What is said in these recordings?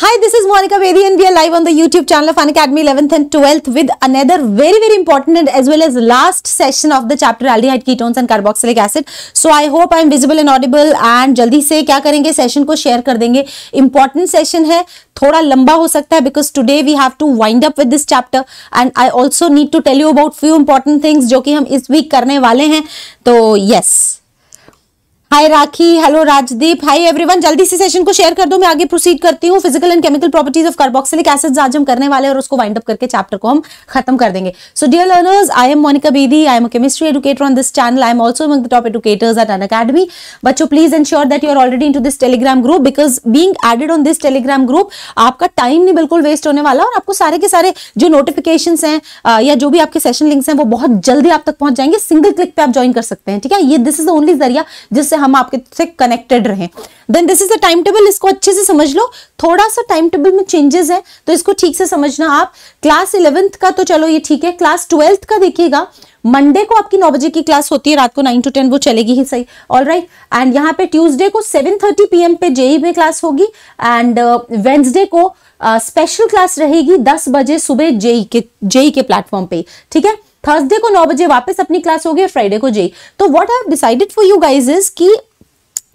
Hi, this is Monica Vedi and we are live on the YouTube channel of Fun Academy 11th and 12th with another very, very important and as well as last session of the chapter aldehyde ketones and carboxylic acid. So I hope I am visible and audible and जल्दी से क्या करेंगे session को share कर देंगे Important session है थोड़ा लंबा हो सकता है because today we have to wind up with this chapter. And I also need to tell you about few important things जो कि हम इस week करने वाले हैं तो yes, hi Rakhi hello Rajdeep hi everyone जल्दी से सेशन को शेयर कर दो मैं आगे प्रोसीड करती हूँ physical and chemical properties of carboxylic acids आज हम करने वाले और उसको वाइंड अप करके चैप्टर को हम खत्म कर देंगे so dear learners I am Monika Bedi I am chemistry educator on this channel I am also among the top educators at Unacademy बच्चों please ensure that you are already in to this Telegram group because being added on this Telegram group आपका time नहीं बिल्कुल waste होने वाला और आपको सारे के सारे जो नोटिफिकेशन हैं या जो भी आपके सेशन लिंक्स हैं वो बहुत जल्दी आप तक पहुंच जाएंगे सिंगल क्लिक पे आप ज्वाइन कर सकते हैं ठीक है ये दिस इज द ओनली जरिया जिससे हम आपके से कनेक्टेड रहें then this is the time table इसको अच्छे से समझ लो थोड़ा सा टाइम टेबल में चेंजेस है तो इसको ठीक से समझना आप क्लास इलेवेंथ का तो चलो ये ठीक है क्लास ट्वेल्थ का देखिएगा मंडे को आपकी नौ बजे की क्लास होती है रात को नाइन टू टेन वो चलेगी ही सही ऑल राइट एंड यहाँ पे ट्यूसडे को सेवन थर्टी पी पे जेई e e में क्लास होगी एंड वेंसडे uh, को स्पेशल uh, क्लास रहेगी दस बजे सुबह जेई e के जेई के प्लेटफॉर्म पे ठीक है थर्सडे को नौ बजे वापस अपनी क्लास होगी फ्राइडे को जेई e e. तो what I decided for you guys is की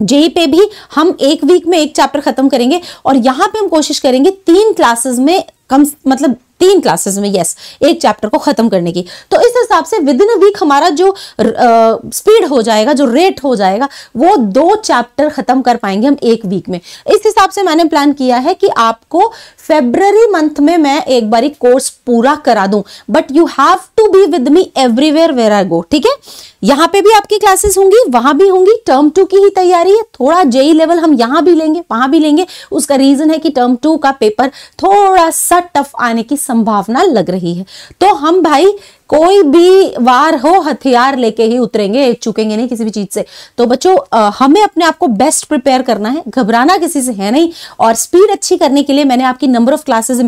जेई पे भी हम एक वीक में एक चैप्टर खत्म करेंगे और यहां पे हम कोशिश करेंगे तीन क्लासेस में कम मतलब तीन क्लासेस में यस एक चैप्टर को खत्म करने की तो इस हिसाब से विद इन अ वीक हमारा जो आ, स्पीड हो जाएगा जो रेट हो जाएगा वो दो चैप्टर खत्म कर पाएंगे हम एक वीक में इस हिसाब से मैंने प्लान किया है कि आपको फेब्रवरी मंथ में मैं एक बारी कोर्स पूरा करा दूं but you have to be with me everywhere where I go ठीक है यहाँ पे भी आपकी क्लासेस होंगी वहां भी होंगी टर्म टू की ही तैयारी है थोड़ा जेई लेवल e हम यहाँ भी लेंगे वहां भी लेंगे उसका रीजन है कि टर्म टू का पेपर थोड़ा सा टफ आने की संभावना लग रही है तो हम भाई कोई भी वार हो हथियार लेके ही उतरेंगे चुकेंगे नहीं किसी भी चीज से तो बच्चों हमें अपने आप को बेस्ट प्रिपेयर करना है घबराना किसी से है नहीं और स्पीड अच्छी करने के लिए मैंने आपकी नंबर ऑफ क्लासेस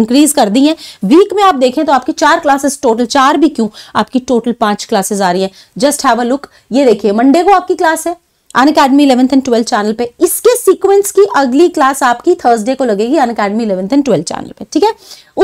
इंक्रीज कर दी है वीक में आप देखें तो आपकी चार क्लासेस टोटल चार भी क्यों आपकी टोटल पांच क्लासेस आ रही है जस्ट हैव अ लुक ये देखिए मंडे को आपकी क्लास है Unacademy eleventh and twelfth channel पे इसके सीक्वेंस की अगली क्लास आपकी थर्सडे को लगेगी Unacademy eleventh and twelfth channel पे ठीक है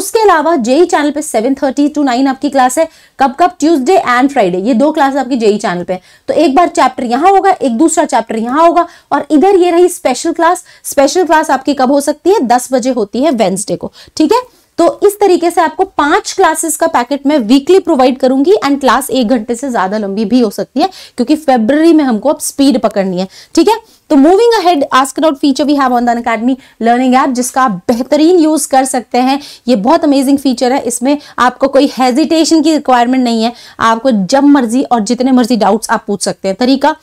उसके अलावा जेई चैनल पे सेवन थर्टी टू नाइन आपकी क्लास है कब कब ट्यूसडे एंड फ्राइडे ये दो क्लास आपकी जेई चैनल पे तो एक बार चैप्टर यहाँ होगा एक दूसरा चैप्टर यहाँ होगा और इधर ये रही स्पेशल क्लास स्पेशल क्लास आपकी कब हो सकती है दस बजे होती है वेंसडे को ठीक है तो इस तरीके से आपको पांच क्लासेस का पैकेट मैं वीकली प्रोवाइड करूंगी एंड क्लास एक घंटे से ज्यादा लंबी भी हो सकती है क्योंकि फेब्रवरी में हमको अब स्पीड पकड़नी है ठीक है तो moving ahead ask out feature we have on the academy learning app जिसका आप बेहतरीन यूज कर सकते हैं ये बहुत अमेजिंग फीचर है इसमें आपको कोई हेजिटेशन की रिक्वायरमेंट नहीं है आपको जब मर्जी और जितने मर्जी डाउट्स आप पूछ सकते हैं तरीका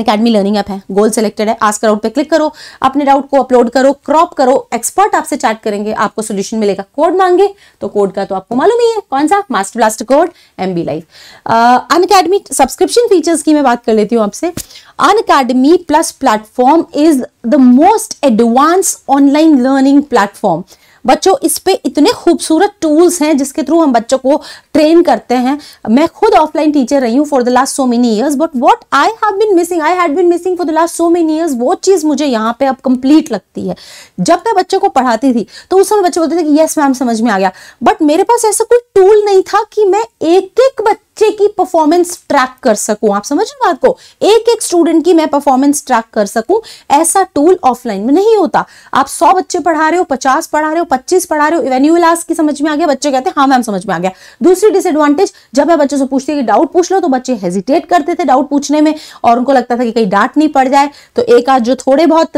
अकेडमी लर्निंग ऐप है गोल सेलेक्टेड है आस्क राउट पे क्लिक करो अपने डाउट को अपलोड करो क्रॉप करो एक्सपर्ट आपसे चैट करेंगे आपको सोल्यूशन मिलेगा कोड मांगे तो कोड का तो आपको मालूम ही है कौन सा master blast code M B life Unacademy subscription features की मैं बात कर लेती हूँ आपसे अन अकेडमी plus platform is the most advance online learning platform बच्चों इस पर इतने खूबसूरत टूल्स हैं जिसके थ्रू हम बच्चों को ट्रेन करते हैं मैं खुद ऑफलाइन टीचर रही हूँ for the last so many years but what I have been missing I had been missing for the last so many years वो चीज़ मुझे यहाँ पे अब कंप्लीट लगती है जब मैं बच्चों को पढ़ाती थी तो उस समय बच्चे बोलते थे कि येस मैम समझ में आ गया बट मेरे पास ऐसा कोई टूल नहीं था कि मैं एक एक बच्चे बच्चे की परफॉर्मेंस ट्रैक कर सकूं आप समझ बात को एक एक स्टूडेंट की मैं परफॉर्मेंस ट्रैक कर सकूं ऐसा टूल ऑफलाइन में नहीं होता आप सौ बच्चे पढ़ा रहे हो पचास पढ़ा रहे हो पच्चीस पढ़ा रहे हो इवेन्यूल की समझ में आ गया बच्चे कहते हैं हाँ मैम समझ में आ गया दूसरी डिसएडवांटेज जब मैं बच्चों से पूछती कि डाउट पूछ लो तो बच्चे हेजिटेट करते थे डाउट पूछने में और उनको लगता था कि कहीं डांट नहीं पड़ जाए तो एक आज जो थोड़े बहुत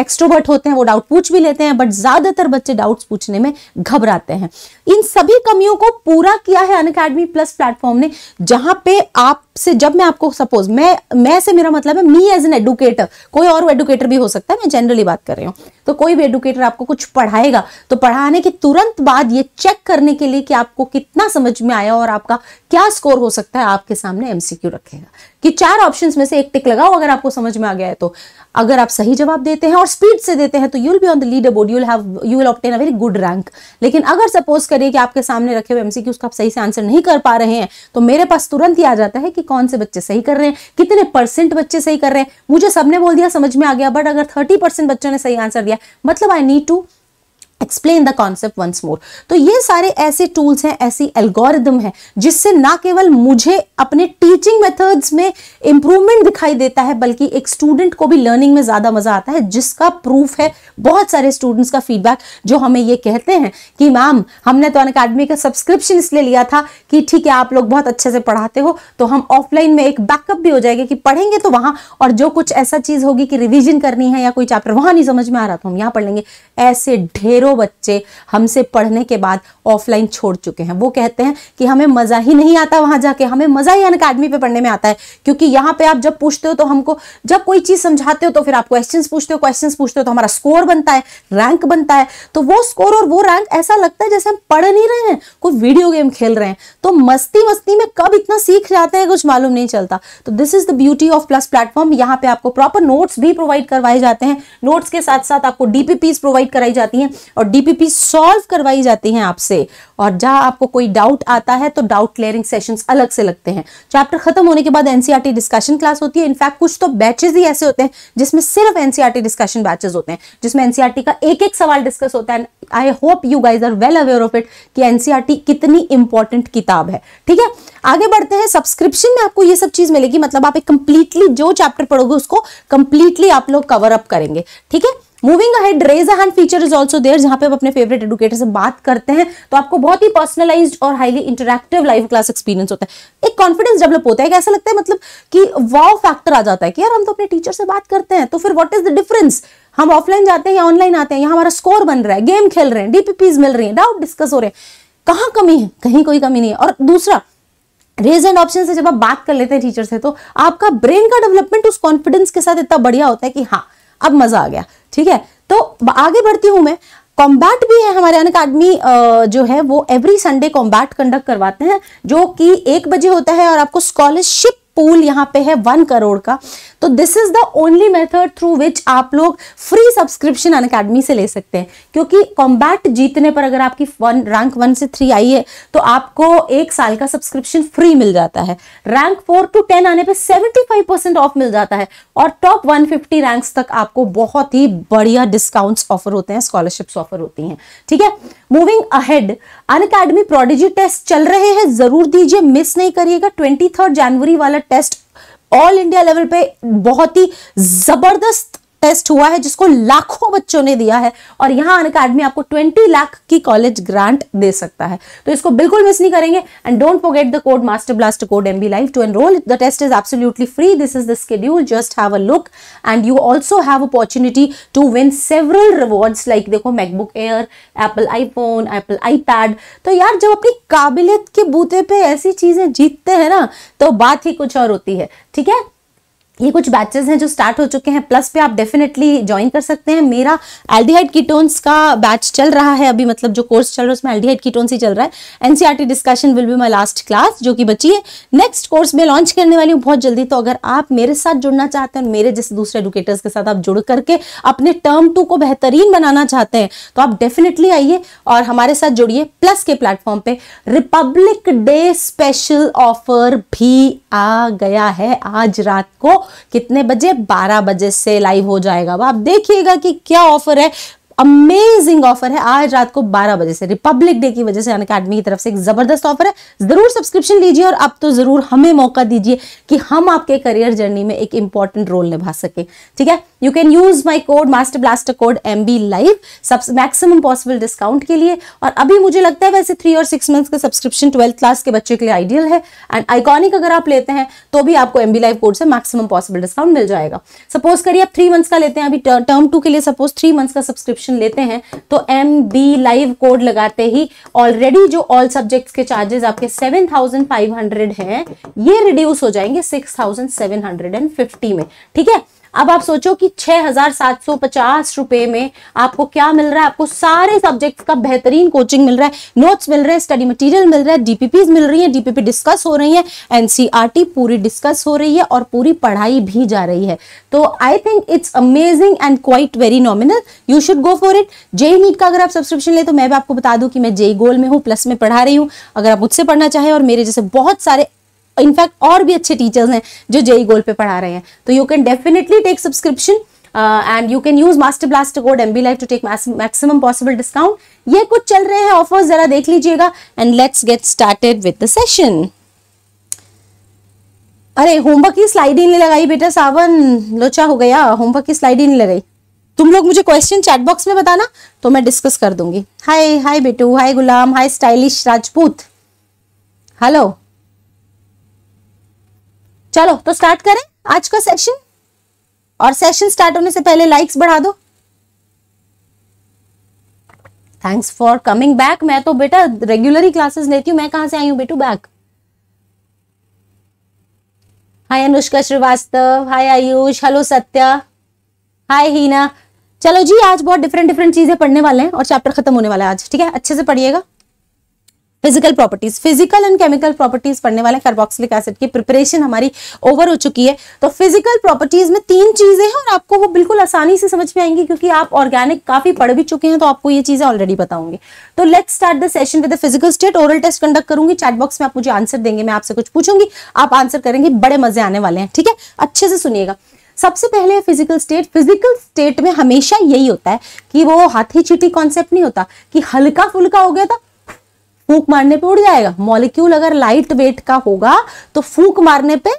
एक्सट्रोवर्ट होते हैं वो डाउट पूछ भी लेते हैं बट ज्यादातर बच्चे डाउट पूछने में घबराते हैं इन सभी कमियों को पूरा किया है अन प्लस प्लेटफॉर्म प्लेटफॉर्म ने जहां पे आपसे जब मैं आपको सपोज मैं मैं से मेरा मतलब है मी एज एन एडुकेटर कोई और एडुकेटर भी हो सकता है मैं जनरली बात कर रही हूँ तो कोई भी एडुकेटर आपको कुछ पढ़ाएगा तो पढ़ाने के तुरंत बाद ये चेक करने के लिए कि आपको कितना समझ में आया और आपका क्या स्कोर हो सकता है आपके सामने एमसीक्यू रखेगा कि चार ऑप्शंस में से एक टिक लगाओ अगर आपको समझ में आ गया है तो अगर आप सही जवाब देते हैं और स्पीड से देते हैं तो you will be on the leaderboard you have you will obtain a very good rank लेकिन अगर सपोज करिए कि आपके सामने रखे हुए एमसीक्यूज का आप सही से आंसर नहीं कर पा रहे हैं तो मेरे पास तुरंत ही आ जाता है कि कौन से बच्चे सही कर रहे हैं कितने परसेंट बच्चे सही कर रहे हैं मुझे सबने बोल दिया समझ में आ गया बट अगर थर्टी बच्चों ने सही आंसर दिया मतलब I need to explain the concept once more तो ये सारे ऐसे टूल्स हैं ऐसी एल्गोरिदम है जिससे ना केवल मुझे अपने टीचिंग मेथड्स में इंप्रूवमेंट दिखाई देता है बल्कि एक स्टूडेंट को भी लर्निंग में ज़्यादा मज़ा आता है जिसका प्रूफ है बहुत सारे स्टूडेंट्स का फीडबैक जो हमें ये कहते हैं कि मैम हमने तो अन अकेडमी का सब्सक्रिप्शन इसलिए लिया था कि ठीक है आप लोग बहुत अच्छे से पढ़ाते हो तो हम ऑफलाइन में एक बैकअप भी हो जाएगा कि पढ़ेंगे तो वहां और जो कुछ ऐसा चीज़ होगी कि रिविजन करनी है या कोई चैप्टर वहां नहीं समझ में आ रहा तो हम यहां पढ़ लेंगे ऐसे ढेरों सैकड़ों बच्चे हमसे पढ़ने के बाद ऑफलाइन छोड़ चुके हैं वो कहते हैं कि हमें मज़ा ही नहीं आता वहां जाके हमें मज़ा ही अन अकेडमी पे पढ़ने में आता है क्योंकि यहाँ पे आप जब पूछते हो तो हमको जब कोई चीज़ समझाते हो तो फिर आप क्वेश्चन पूछते हो क्वेश्चन पूछते हो तो हमारा स्कोर बनता है रैंक बनता है तो वो स्कोर और वो रैंक ऐसा लगता है जैसे हम पढ़ नहीं रहे हैं कोई वीडियो गेम खेल रहे हैं तो मस्ती मस्ती में कब इतना सीख जाते हैं कुछ मालूम नहीं चलता तो this is the beauty of plus platform यहाँ पे आपको प्रॉपर नोट्स भी प्रोवाइड करवाए जाते हैं नोट्स के साथ साथ आपको डीपीपीज प्रोवाइड कराई जाती हैं और डीपीपी सॉल्व करवाई जाती हैं आपसे और जहां आपको कोई डाउट आता है तो डाउट क्लियरिंग सेशंस अलग से लगते हैं चैप्टर खत्म होने के बाद एनसीईआरटी डिस्कशन क्लास होती है इनफैक्ट कुछ तो बैचेज ही ऐसे होते हैं जिसमें सिर्फ एनसीईआरटी डिस्कशन बैचेस होते हैं जिसमें एनसीईआरटी e का एक एक सवाल डिस्कस होता है I hope you guys are well aware of it कि एनसीईआरटी e कितनी इंपॉर्टेंट किताब है ठीक है आगे बढ़ते हैं सब्सक्रिप्शन में आपको ये सब चीज मिलेगी मतलब आप एक कंप्लीटली जो चैप्टर पढ़ोगे उसको कंप्लीटली आप लोग कवर अप करेंगे ठीक है moving ahead raise a hand feature is also there जहां पे आप अपने फेवरेट एडुकेटर से बात करते हैं तो आपको बहुत ही पर्सनलाइज और highly interactive live class experience होता है एक कॉन्फिडेंस डेवलप होता है कि ऐसा लगता है मतलब कि वाव फैक्टर आ जाता है कि यार हम तो अपने टीचर से बात करते हैं तो फिर वॉट इज द डिफरेंस हम ऑफलाइन जाते हैं या ऑनलाइन आते हैं यहाँ हमारा स्कोर बन रहा है गेम खेल रहे हैं डीपीपीज मिल रही है डाउट डिस्कस हो रहे हैं कहाँ कमी है कहीं कोई कमी नहीं है और दूसरा रेज एंड ऑप्शन से जब आप बात कर लेते हैं टीचर से तो आपका ब्रेन का डेवलपमेंट उस कॉन्फिडेंस के साथ इतना बढ़िया होता है कि हाँ अब मजा आ गया ठीक है तो आगे बढ़ती हूं मैं कॉम्बैट भी है हमारे अन आदमी जो है वो एवरी संडे कॉम्बैट कंडक्ट करवाते हैं जो कि एक बजे होता है और आपको स्कॉलरशिप पूल यहाँ पे है वन करोड़ का तो this is the only method through which आप लोग फ्री सब्सक्रिप्शन अन अकेडमी से ले सकते हैं क्योंकि कॉम्बैट जीतने पर अगर आपकी वन रैंक वन से थ्री आई है तो आपको एक साल का सब्सक्रिप्शन फ्री मिल जाता है रैंक फोर टू टेन आने पे सेवेंटी फाइव परसेंट ऑफ मिल जाता है और टॉप वन फिफ्टी रैंक्स तक आपको बहुत ही बढ़िया डिस्काउंट्स ऑफर होते हैं स्कॉलरशिप्स ऑफर होती हैं ठीक है moving ahead Unacademy prodigy test चल रहे हैं जरूर दीजिए मिस नहीं करिएगा ट्वेंटी जनवरी वाला टेस्ट ऑल इंडिया लेवल पे बहुत ही जबरदस्त टेस्ट हुआ है जिसको लाखों बच्चों ने दिया है और यहाँ अन अकेडमी आपको 20 लाख की कॉलेज ग्रांट दे सकता है तो इसको बिल्कुल मिस नहीं करेंगे and don't forget the code master blast code M B live to enroll the test is absolutely free this is the schedule just have a look and you also have opportunity to win several rewards like देखो MacBook Air Apple iPhone Apple iPad तो यार जब अपनी काबिलियत के बूते पे ऐसी चीजें जीतते हैं ना तो बात ही कुछ और होती है ठीक है ये कुछ बैचेस हैं जो स्टार्ट हो चुके हैं प्लस पे आप डेफिनेटली ज्वाइन कर सकते हैं मेरा एल्डिहाइड कीटोन्स का बैच चल रहा है अभी मतलब जो कोर्स चल रहा है उसमें एल्डिहाइड कीटोन्स ही चल रहा है NCERT discussion will be my last class जो कि बची है नेक्स्ट कोर्स में लॉन्च करने वाली हूँ बहुत जल्दी तो अगर आप मेरे साथ जुड़ना चाहते हैं और मेरे जैसे दूसरे एडुकेटर्स के साथ आप जुड़ करके अपने टर्म टू को बेहतरीन बनाना चाहते हैं तो आप डेफिनेटली आइए और हमारे साथ जुड़िए प्लस के प्लेटफॉर्म पर रिपब्लिक डे स्पेशल ऑफर भी आ गया है आज रात को कितने बजे 12 बजे से लाइव हो जाएगा अब आप देखिएगा कि क्या ऑफर है अमेजिंग ऑफर है आज रात को 12 बजे से रिपब्लिक डे की वजह से अन अकेडमी की तरफ से एक जबरदस्त ऑफर है जरूर सब्सक्रिप्शन लीजिए और आप तो जरूर हमें मौका दीजिए कि हम आपके करियर जर्नी में एक इंपॉर्टेंट रोल निभा सकें ठीक है you can use my code master blaster code M B live सबसे मैक्सिमम पॉसिबल डिस्काउंट के लिए और अभी मुझे लगता है वैसे थ्री और सिक्स मंथ्स का सब्सक्रिप्शन ट्वेल्थ क्लास के बच्चे के लिए आइडियल है एंड आइकॉनिक अगर आप लेते हैं तो भी आपको एम बी लाइव कोड से मैक्सिमम पॉसिबल डिस्काउंट मिल जाएगा सपोज करिए आप थ्री मंथ्स का लेते हैं अभी टर्म टू के लिए सपोज थ्री मंथ्स का सब्सक्रिप्शन लेते हैं तो एम बी लाइव कोड लगाते ही ऑलरेडी जो ऑल सब्जेक्ट्स के चार्जेस आपके सेवन थाउजेंड फाइव हंड्रेड हैं ये रिड्यूस हो जाएंगे six thousand seven hundred and fifty में ठीक है अब आप सोचो कि पचास रुपए में आपको क्या मिल रहा है आपको सारे सब्जेक्ट का बेहतरीन कोचिंग मिल रहा है नोट्स मिल रहे हैं स्टडी मटेरियल मिल रहा है डीपीपीज मिल रही है डीपीपी डिस्कस हो रही है एनसीआरटी e पूरी डिस्कस हो रही है और पूरी पढ़ाई भी जा रही है तो I think it's amazing and quite very nominal you should go for it JEE NEET का अगर आप सब्सक्रिप्शन ले तो मैं भी आपको बता दूं कि मैं जेई गोल में हूँ प्लस में पढ़ा रही हूँ अगर आप मुझसे पढ़ना चाहें और मेरे जैसे बहुत सारे इनफैक्ट और भी अच्छे टीचर्स हैं जो जेई गोल्ड e e पे पढ़ा रहे हैं तो you can definitely take subscription and you can use master blast code M B like to take maximum possible discount ये कुछ चल रहे हैं ऑफर्स जरा देख लीजिएगा and let's get started with the session अरे होमवर्क की स्लाइड ही नहीं लगाई बेटा सावन लोचा हो गया होमवर्क की स्लाइड ही नहीं लगाई तुम लोग मुझे क्वेश्चन चैट बॉक्स में बताना तो मैं डिस्कस कर दूंगी हाय हाय बेटू hi Ghulam hi stylish Rajput hello चलो तो स्टार्ट करें आज का सेशन और सेशन स्टार्ट होने से पहले लाइक्स बढ़ा दो थैंक्स फॉर कमिंग बैक मैं तो बेटा रेगुलर ही क्लासेस लेती हूँ मैं कहां से आई हूँ बेटू back hi Anushka Srivastava hi Ayush hello Satya hi Heena चलो जी आज बहुत डिफरेंट डिफरेंट चीजें पढ़ने वाले हैं और चैप्टर खत्म होने वाला है आज ठीक है अच्छे से पढ़िएगा physical properties physical and chemical properties पढ़ने वाले कार्बोक्सिलिक एसिड की प्रिपरेशन हमारी ओवर हो चुकी है तो फिजिकल प्रॉपर्टीज में तीन चीजें हैं और आपको वो बिल्कुल आसानी से समझ में आएंगी क्योंकि आप ऑर्गेनिक काफी पढ़ भी चुके हैं तो आपको ये चीजें ऑलरेडी बताऊंगे तो let start the session with physical state oral test conduct करूंगी चैटबॉक्स में आप मुझे आंसर देंगे मैं आपसे कुछ पूछूंगी आप आंसर करेंगे बड़े मजे आने वाले हैं ठीक है अच्छे से सुनिएगा सबसे पहले फिजिकल स्टेट फिजिकल स्टेट में हमेशा यही होता है कि वो हाथी चीटी कॉन्सेप्ट नहीं होता कि हल्का फुल्का हो गया था फूक मारने पे उड़ जाएगा मॉलिक्यूल अगर लाइट वेट का होगा तो फूक मारने पे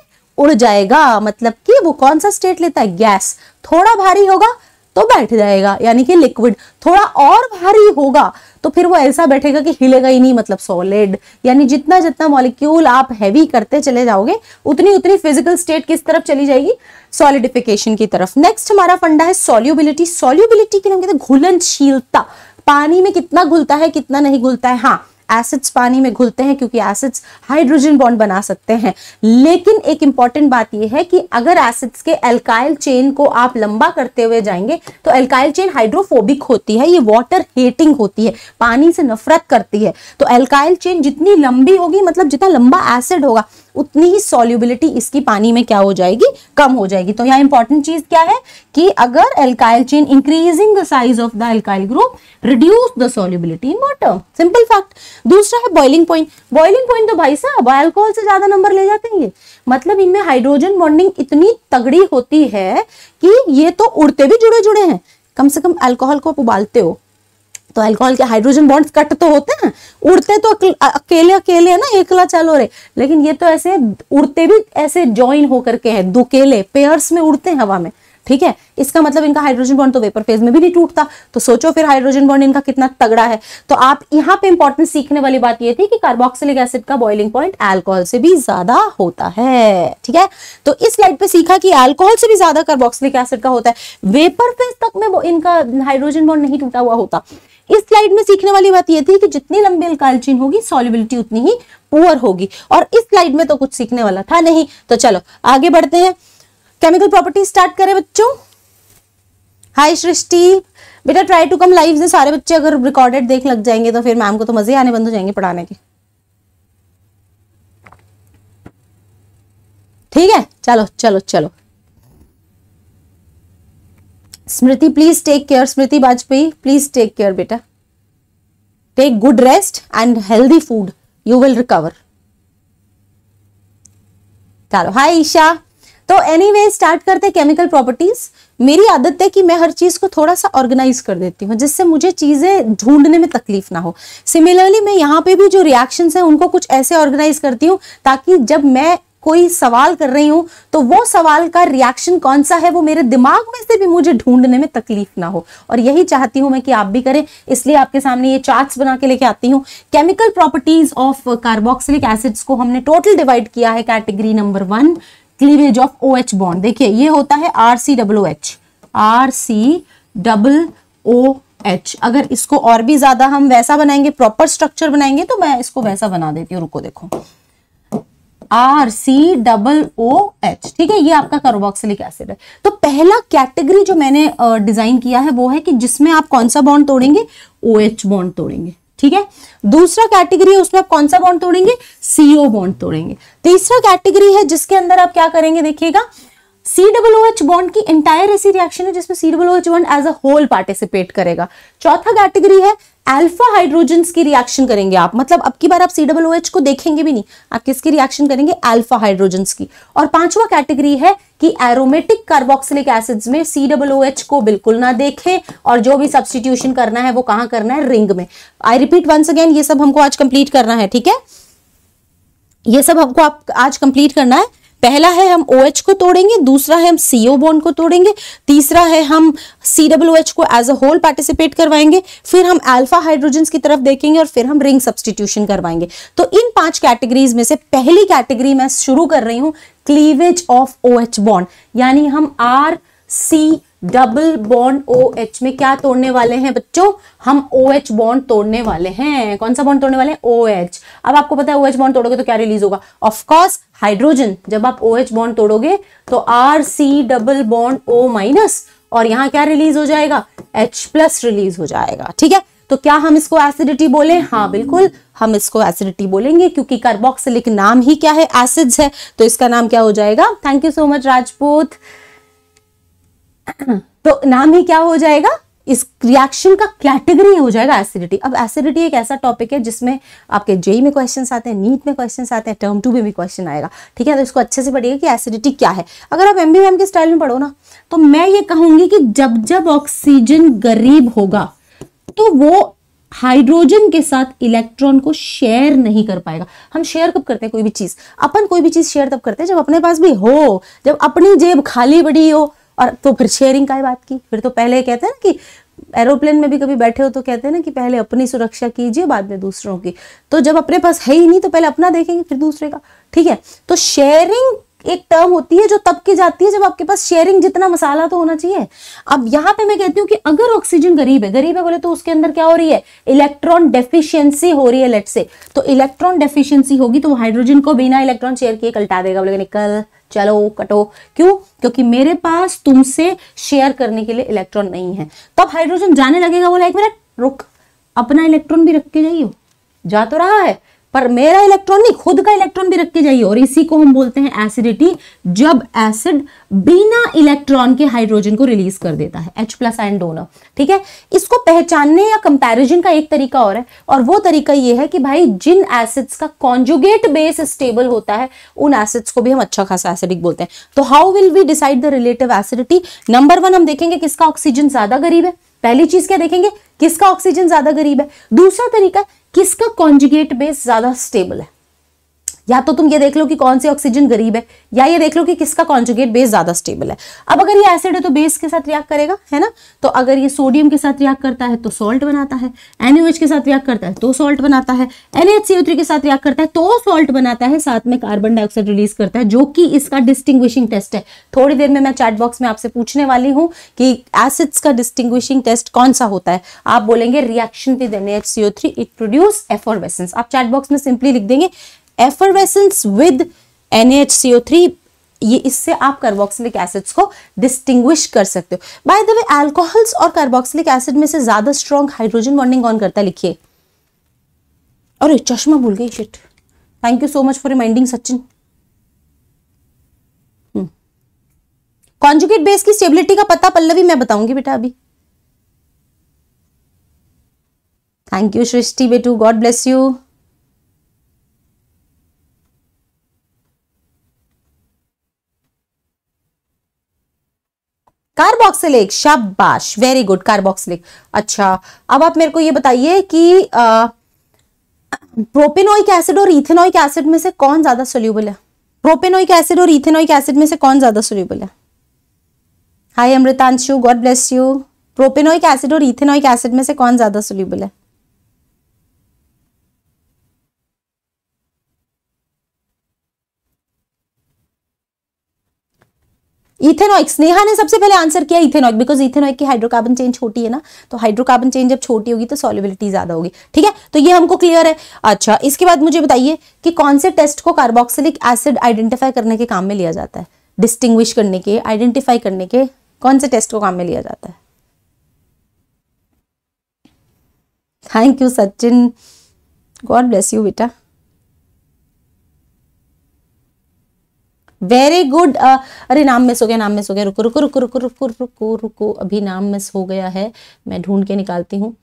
उड़ जाएगा मतलब कि वो कौन सा स्टेट लेता है गैस थोड़ा भारी होगा तो बैठ जाएगा यानी कि लिक्विड थोड़ा और भारी होगा तो फिर वो ऐसा बैठेगा कि हिलेगा ही नहीं मतलब सॉलिड यानी जितना जितना मॉलिक्यूल आप हैवी करते चले जाओगे उतनी उतनी फिजिकल स्टेट किस तरफ चली जाएगी सॉलिडिफिकेशन की तरफ नेक्स्ट हमारा फंडा है सॉल्यूबिलिटी सॉल्यूबिलिटी के नाम कहते हैं घुलनशीलता पानी में कितना घुलता है कितना नहीं घुलता है हाँ एसिड्स पानी में घुलते हैं क्योंकि एसिड्स हाइड्रोजन बॉन्ड बना सकते हैं लेकिन एक इंपॉर्टेंट बात यह है कि अगर एसिड्स के एल्काइल चेन को आप लंबा करते हुए जाएंगे तो एल्काइल चेन हाइड्रोफोबिक होती है ये वाटर हेटिंग होती है पानी से नफरत करती है तो एल्काइल चेन जितनी लंबी होगी मतलब जितना लंबा एसिड होगा उतनी ही सॉल्युबिलिटी इसकी पानी में क्या हो जाएगी कम हो जाएगी तो यहाँ इंपॉर्टेंट चीज क्या है कि अगर alkyl chain increasing the size of the alkyl group reduce the solubility in water simple fact दूसरा है बॉइलिंग पॉइंट बॉइलिंग पॉइंट तो भाई साहब एल्कोहल से ज्यादा नंबर ले जाते हैं मतलब इनमें हाइड्रोजन बॉन्डिंग इतनी तगड़ी होती है कि ये तो उड़ते भी जुड़े जुड़े हैं कम से कम एल्कोहल को आप उबालते हो तो अल्कोहल के हाइड्रोजन बॉन्ड्स कट तो होते हैं उड़ते तो अकेले अकेले है ना एकला चालो रहे लेकिन ये तो ऐसे उड़ते भी ऐसे ज्वाइन होकर के हैं दुकेले पेयर्स में उड़ते हैं हवा में ठीक है इसका मतलब इनका हाइड्रोजन बॉन्ड तो वेपर फेज में भी नहीं टूटता तो सोचो फिर हाइड्रोजन बॉन्ड इनका कितना तगड़ा है तो आप यहाँ पे इंपॉर्टेंट सीखने वाली बात यह थी कि कार्बोक्सिलिक एसिड का बॉइलिंग पॉइंट अल्कोहल से भी ज्यादा होता है ठीक है तो इस स्लाइड पे सीखा कि अल्कोहल से भी ज्यादा कार्बोक्सिलिक एसिड का होता है वेपर फेज तक में इनका हाइड्रोजन बॉन्ड नहीं टूटा हुआ होता इस स्लाइड में सीखने वाली बात यह थी कि जितनी लंबी अल्काइल होगी सॉलिबिलिटी उतनी ही पुअर होगी और इस स्लाइड में तो कुछ सीखने वाला था नहीं तो चलो आगे बढ़ते हैं केमिकल प्रॉपर्टी स्टार्ट करें बच्चों हाय सृष्टि बेटा ट्राई टू कम लाइव से सारे बच्चे अगर रिकॉर्डेड देख लग जाएंगे तो फिर मैम को तो मजे आने बंद हो जाएंगे पढ़ाने के ठीक है चलो चलो चलो Smriti please take care Smriti Vajpayee please take care बेटा take good rest and healthy food you will recover चलो हाय ईशा तो एनीवे स्टार्ट करते केमिकल प्रॉपर्टीज मेरी आदत है कि मैं हर चीज को थोड़ा सा ऑर्गेनाइज कर देती हूँ जिससे मुझे चीजें ढूंढने में तकलीफ ना हो सिमिलरली मैं यहाँ पे भी जो रिएक्शन है उनको कुछ ऐसे ऑर्गेनाइज करती हूँ ताकि जब मैं कोई सवाल कर रही हूं तो वो सवाल का रिएक्शन कौन सा है वो मेरे दिमाग में से भी मुझे ढूंढने में तकलीफ ना हो और यही चाहती हूं मैं कि आप भी करें इसलिए आपके सामने ये चार्ट्स बना के लेके आती हूं chemical properties of carboxylic acids को हमने टोटल डिवाइड किया है category number one cleavage of O H bond देखिए ये होता है R C W H R C double O H अगर इसको और भी ज्यादा हम वैसा बनाएंगे प्रॉपर स्ट्रक्चर बनाएंगे तो मैं इसको वैसा बना देती हूँ रुको देखो R C double O H ठीक है ये आपका कार्बोक्सिलिक एसिड है तो पहला कैटेगरी जो मैंने डिजाइन किया है वो है कि जिसमें आप कौन सा बॉन्ड तोड़ेंगे ओ एच बॉन्ड तोड़ेंगे ठीक है दूसरा कैटेगरी है उसमें आप कौन सा बॉन्ड तोड़ेंगे सीओ बॉन्ड तोड़ेंगे तीसरा कैटेगरी है जिसके अंदर आप क्या करेंगे देखिएगा C double O H bond की इंटायर ऐसी रिएक्शन है जिसमें C double O H bond as a whole participate करेगा चौथा कैटेगरी है अल्फा हाइड्रोजन्स की रिएक्शन करेंगे आप मतलब अब की बार आप सी डबल को देखेंगे भी नहीं आप किसकी रिएक्शन करेंगे अल्फा हाइड्रोजन्स की और पांचवा कैटेगरी है कि एरोमेटिक कार्बोक्सिलिक एसिड्स में सी को बिल्कुल ना देखें और जो भी सब्सटीट्यूशन करना है वो कहां करना है रिंग में आई रिपीट वंस अगेन ये सब हमको आज कंप्लीट करना है ठीक है ये सब हमको आप आज कंप्लीट करना है पहला है हम ओ OH को तोड़ेंगे दूसरा है हम सीओ बॉन्ड को तोड़ेंगे तीसरा है हम सी डब्ल्यू एच को एज अ होल पार्टिसिपेट करवाएंगे फिर हम अल्फा हाइड्रोजन की तरफ देखेंगे और फिर हम रिंग सब्सटीट्यूशन करवाएंगे तो इन पांच कैटेगरीज में से पहली कैटेगरी मैं शुरू कर रही हूँ cleavage of O H bond यानी हम R C double bond O H में क्या तोड़ने वाले हैं बच्चों हम ओ एच बॉन्ड तोड़ने वाले हैं कौन सा बॉन्ड तोड़ने वाले हैं ओ एच अब आपको पता है ओ एच बॉन्ड तोड़ोगे तो क्या रिलीज होगा ऑफकोर्स हाइड्रोजन जब आप ओ एच बॉन्ड तोड़ोगे तो R C double bond O minus और यहाँ क्या रिलीज हो जाएगा एच प्लस रिलीज हो जाएगा ठीक है तो क्या हम इसको एसिडिटी बोले हाँ बिल्कुल हम इसको एसिडिटी बोलेंगे क्योंकि कार्बोक्सिलिक नाम ही क्या है एसिड्स है तो इसका नाम क्या हो जाएगा thank you so much Rajput तो नाम ही क्या हो जाएगा इस रिएक्शन का कैटेगरी हो जाएगा एसिडिटी अब एसिडिटी एक ऐसा टॉपिक है जिसमें आपके जेई में क्वेश्चंस आते हैं नीट में क्वेश्चंस आते हैं टर्म टू में भी क्वेश्चन आएगा ठीक है तो इसको अच्छे से पढ़िएगा कि एसिडिटी क्या है अगर आप एमबीएम के स्टाइल में पढ़ो ना तो मैं ये कहूंगी कि जब जब ऑक्सीजन गरीब होगा तो वो हाइड्रोजन के साथ इलेक्ट्रॉन को शेयर नहीं कर पाएगा हम शेयर कब करते हैं कोई भी चीज़ अपन कोई भी चीज़ शेयर तब करते हैं जब अपने पास भी हो जब अपनी जेब खाली बड़ी हो और तो फिर शेयरिंग का ही बात की फिर तो पहले कहते हैं ना कि एरोप्लेन में भी कभी बैठे हो तो कहते हैं ना कि पहले अपनी सुरक्षा कीजिए बाद में दूसरों की तो जब अपने पास है ही नहीं तो पहले अपना देखेंगे फिर दूसरे का ठीक है तो शेयरिंग एक टर्म होती है जो तब की जाती है जब आपके पास शेयरिंग जितना मसाला तो होना चाहिए अब यहाँ पे मैं कहती हूँ कि अगर ऑक्सीजन गरीब है गरीब है बोले तो उसके अंदर क्या हो रही है इलेक्ट्रॉन डेफिशिएंसी हो रही है लेट से तो इलेक्ट्रॉन डेफिशिएंसी होगी तो हाइड्रोजन को बिना इलेक्ट्रॉन शेयर किए कल्टा देगा बोले निकल चलो कटो क्यों क्योंकि मेरे पास तुमसे शेयर करने के लिए इलेक्ट्रॉन नहीं है तब हाइड्रोजन जाने लगेगा बोला एक मिनट रुक अपना इलेक्ट्रॉन भी रख के जाइयो जा तो रहा है पर मेरा इलेक्ट्रॉन नहीं खुद का इलेक्ट्रॉन भी रख के जाइए और इसी को हम बोलते हैं एसिडिटी जब एसिड बिना इलेक्ट्रॉन के हाइड्रोजन को रिलीज कर देता है एच प्लस एंड डोनर ठीक है इसको पहचानने या कंपैरिजन का एक तरीका और है और वो तरीका ये है कि भाई जिन एसिड्स का कॉन्जुगेट बेस स्टेबल होता है उन एसिड्स को भी हम अच्छा खासा एसिडिक बोलते हैं तो how will we decide the relative acidity number one हम देखेंगे किसका ऑक्सीजन ज्यादा गरीब है पहली चीज क्या देखेंगे किसका ऑक्सीजन ज्यादा गरीब है दूसरा तरीका किसका कॉन्जुगेट बेस ज्यादा स्टेबल है या तो तुम ये देख लो कि कौन सी ऑक्सीजन गरीब है या ये देख लो कि किसका कॉन्जुगेट बेस ज्यादा स्टेबल है अब अगर ये एसिड है तो बेस के साथ रिएक्ट करेगा है ना तो अगर ये सोडियम के साथ रिएक्ट करता है तो सॉल्ट बनाता है एनओएच के साथ रिएक्ट करता है तो सॉल्ट बनाता है एनएचसीओ के साथ रिएक्ट करता है तो सॉल्ट बनाता है साथ में कार्बन डाइऑक्साइड रिलीज करता है जो कि इसका डिस्टिंग्विशिंग टेस्ट है थोड़ी देर में मैं चैट बॉक्स में आपसे पूछने वाली हूँ कि एसिड्स का डिस्टिंग्विशिंग टेस्ट कौन सा होता है आप बोलेंगे reaction with N H C O three it produce effervescence आप चैट बॉक्स में सिंपली लिख देंगे एफरवेसेंस विद NaHCO3 ये इससे आप कार्बोक्सिलिक एसिड्स को डिस्टिंग्विश कर सकते हो बाय द वे अल्कोहल्स और कार्बोक्सिलिक एसिड में से ज्यादा स्ट्रॉन्ग हाइड्रोजन बॉन्डिंग ऑन करता लिखिए अरे चश्मा भूल गई shit thank you so much for reminding Sachin conjugate hmm. Base की स्टेबिलिटी का पता पल्लवी मैं बताऊंगी बेटा अभी थैंक यू सृष्टि बेटू गॉड ब्लेस यू कार्बोक्सिलिक शाबाश वेरी गुड कार्बोक्सिलिक अच्छा अब आप मेरे को ये बताइए कि प्रोपेनोइक एसिड और इथेनोइक एसिड में से कौन ज्यादा सोल्यूबल है प्रोपेनोइक एसिड और इथेनोइक एसिड में से कौन ज्यादा सोल्यूबल है hi Amritanshu God bless you propanoic acid और इथेनोइक एसिड में से कौन ज्यादा सोल्यूबल है इथेनॉइक स्नेहा ने सबसे पहले आंसर किया इथेनॉइक बिकॉज इथेनॉइक की हाइड्रोकार्बन चेन छोटी है ना तो हाइड्रोकार्बन चेन जब छोटी होगी तो सॉलिबिलिटी ज्यादा होगी ठीक है तो ये हमको क्लियर है अच्छा इसके बाद मुझे बताइए कि कौन से टेस्ट को कार्बोक्सिलिक एसिड आइडेंटिफाई करने के काम में लिया जाता है डिस्टिंग्विश करने के आइडेंटिफाई करने के कौन से टेस्ट को काम में लिया जाता है thank you Sachin God bless you बेटा वेरी गुड uh, अरे नाम मिस हो गया नाम मिस हो गया रुको रुको रुको रुको रुको रुको रुको अभी नाम मिस हो गया है मैं ढूंढ के निकालती हूँ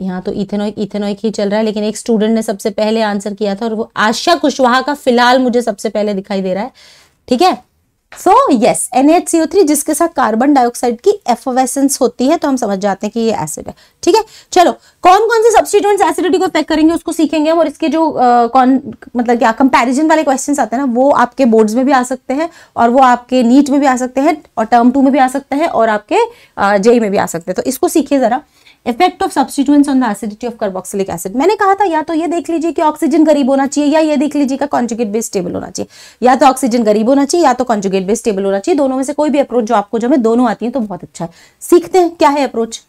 यहाँ तो इथेनोइक इथेनोइक ही चल रहा है लेकिन एक स्टूडेंट ने सबसे पहले आंसर किया था और वो आशा कुशवाहा का फिलहाल मुझे सबसे पहले दिखाई दे रहा है ठीक है so yes N H three जिसके साथ कार्बन डाइऑक्साइड की एफोवेसेंस होती है तो हम समझ जाते हैं कि ये एसिड है ठीक है चलो कौन कौन से सब्सटीट्यूएंट्स एसिडिटी को पैक करेंगे उसको सीखेंगे हम और इसके जो आ, कौन मतलब क्या कंपैरिजन वाले क्वेश्चंस आते हैं ना वो आपके बोर्ड्स में भी आ सकते हैं और वो आपके नीट में भी आ सकते हैं और टर्म टू में भी आ सकते हैं और आपके जेई में भी आ सकते हैं तो इसको सीखिए ज़रा effect of substituents on the acidity of carboxylic acid मैंने कहा था या तो ये देख लीजिए कि ऑक्सीजन गरीब होना चाहिए या ये देख लीजिए कॉन्जुगेट बेस स्टेबल होना चाहिए या तो ऑक्सीजन गरीब होना चाहिए या तो कॉन्जुगेट बेस स्टेबल होना चाहिए दोनों में से कोई भी अप्रोच जो आपको जो है दोनों आती है तो बहुत अच्छा है सीखते हैं क्या है अप्रोच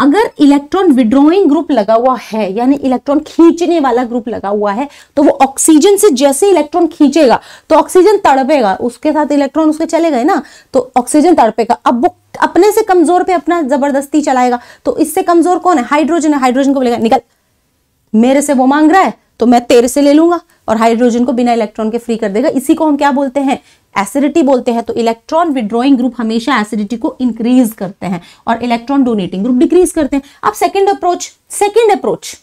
अगर इलेक्ट्रॉन विड्रॉइंग ग्रुप लगा हुआ है यानी इलेक्ट्रॉन खींचने वाला ग्रुप लगा हुआ है तो वो ऑक्सीजन से जैसे इलेक्ट्रॉन खींचेगा तो ऑक्सीजन तड़पेगा उसके साथ इलेक्ट्रॉन उसके चले गए ना तो ऑक्सीजन तड़पेगा अब वो अपने से कमजोर पे अपना जबरदस्ती चलाएगा तो इससे कमजोर कौन है हाइड्रोजन है हाइड्रोजन को बोलेगा निकल मेरे से वो मांग रहा है तो मैं तेरे से ले लूंगा और हाइड्रोजन को बिना इलेक्ट्रॉन के फ्री कर देगा इसी को हम क्या बोलते हैं एसिडिटी बोलते हैं तो इलेक्ट्रॉन विड्रॉइंग ग्रुप हमेशा एसिडिटी को इंक्रीज करते हैं और इलेक्ट्रॉन डोनेटिंग ग्रुप डिक्रीज करते हैं अब सेकेंड अप्रोच सेकेंड अप्रोच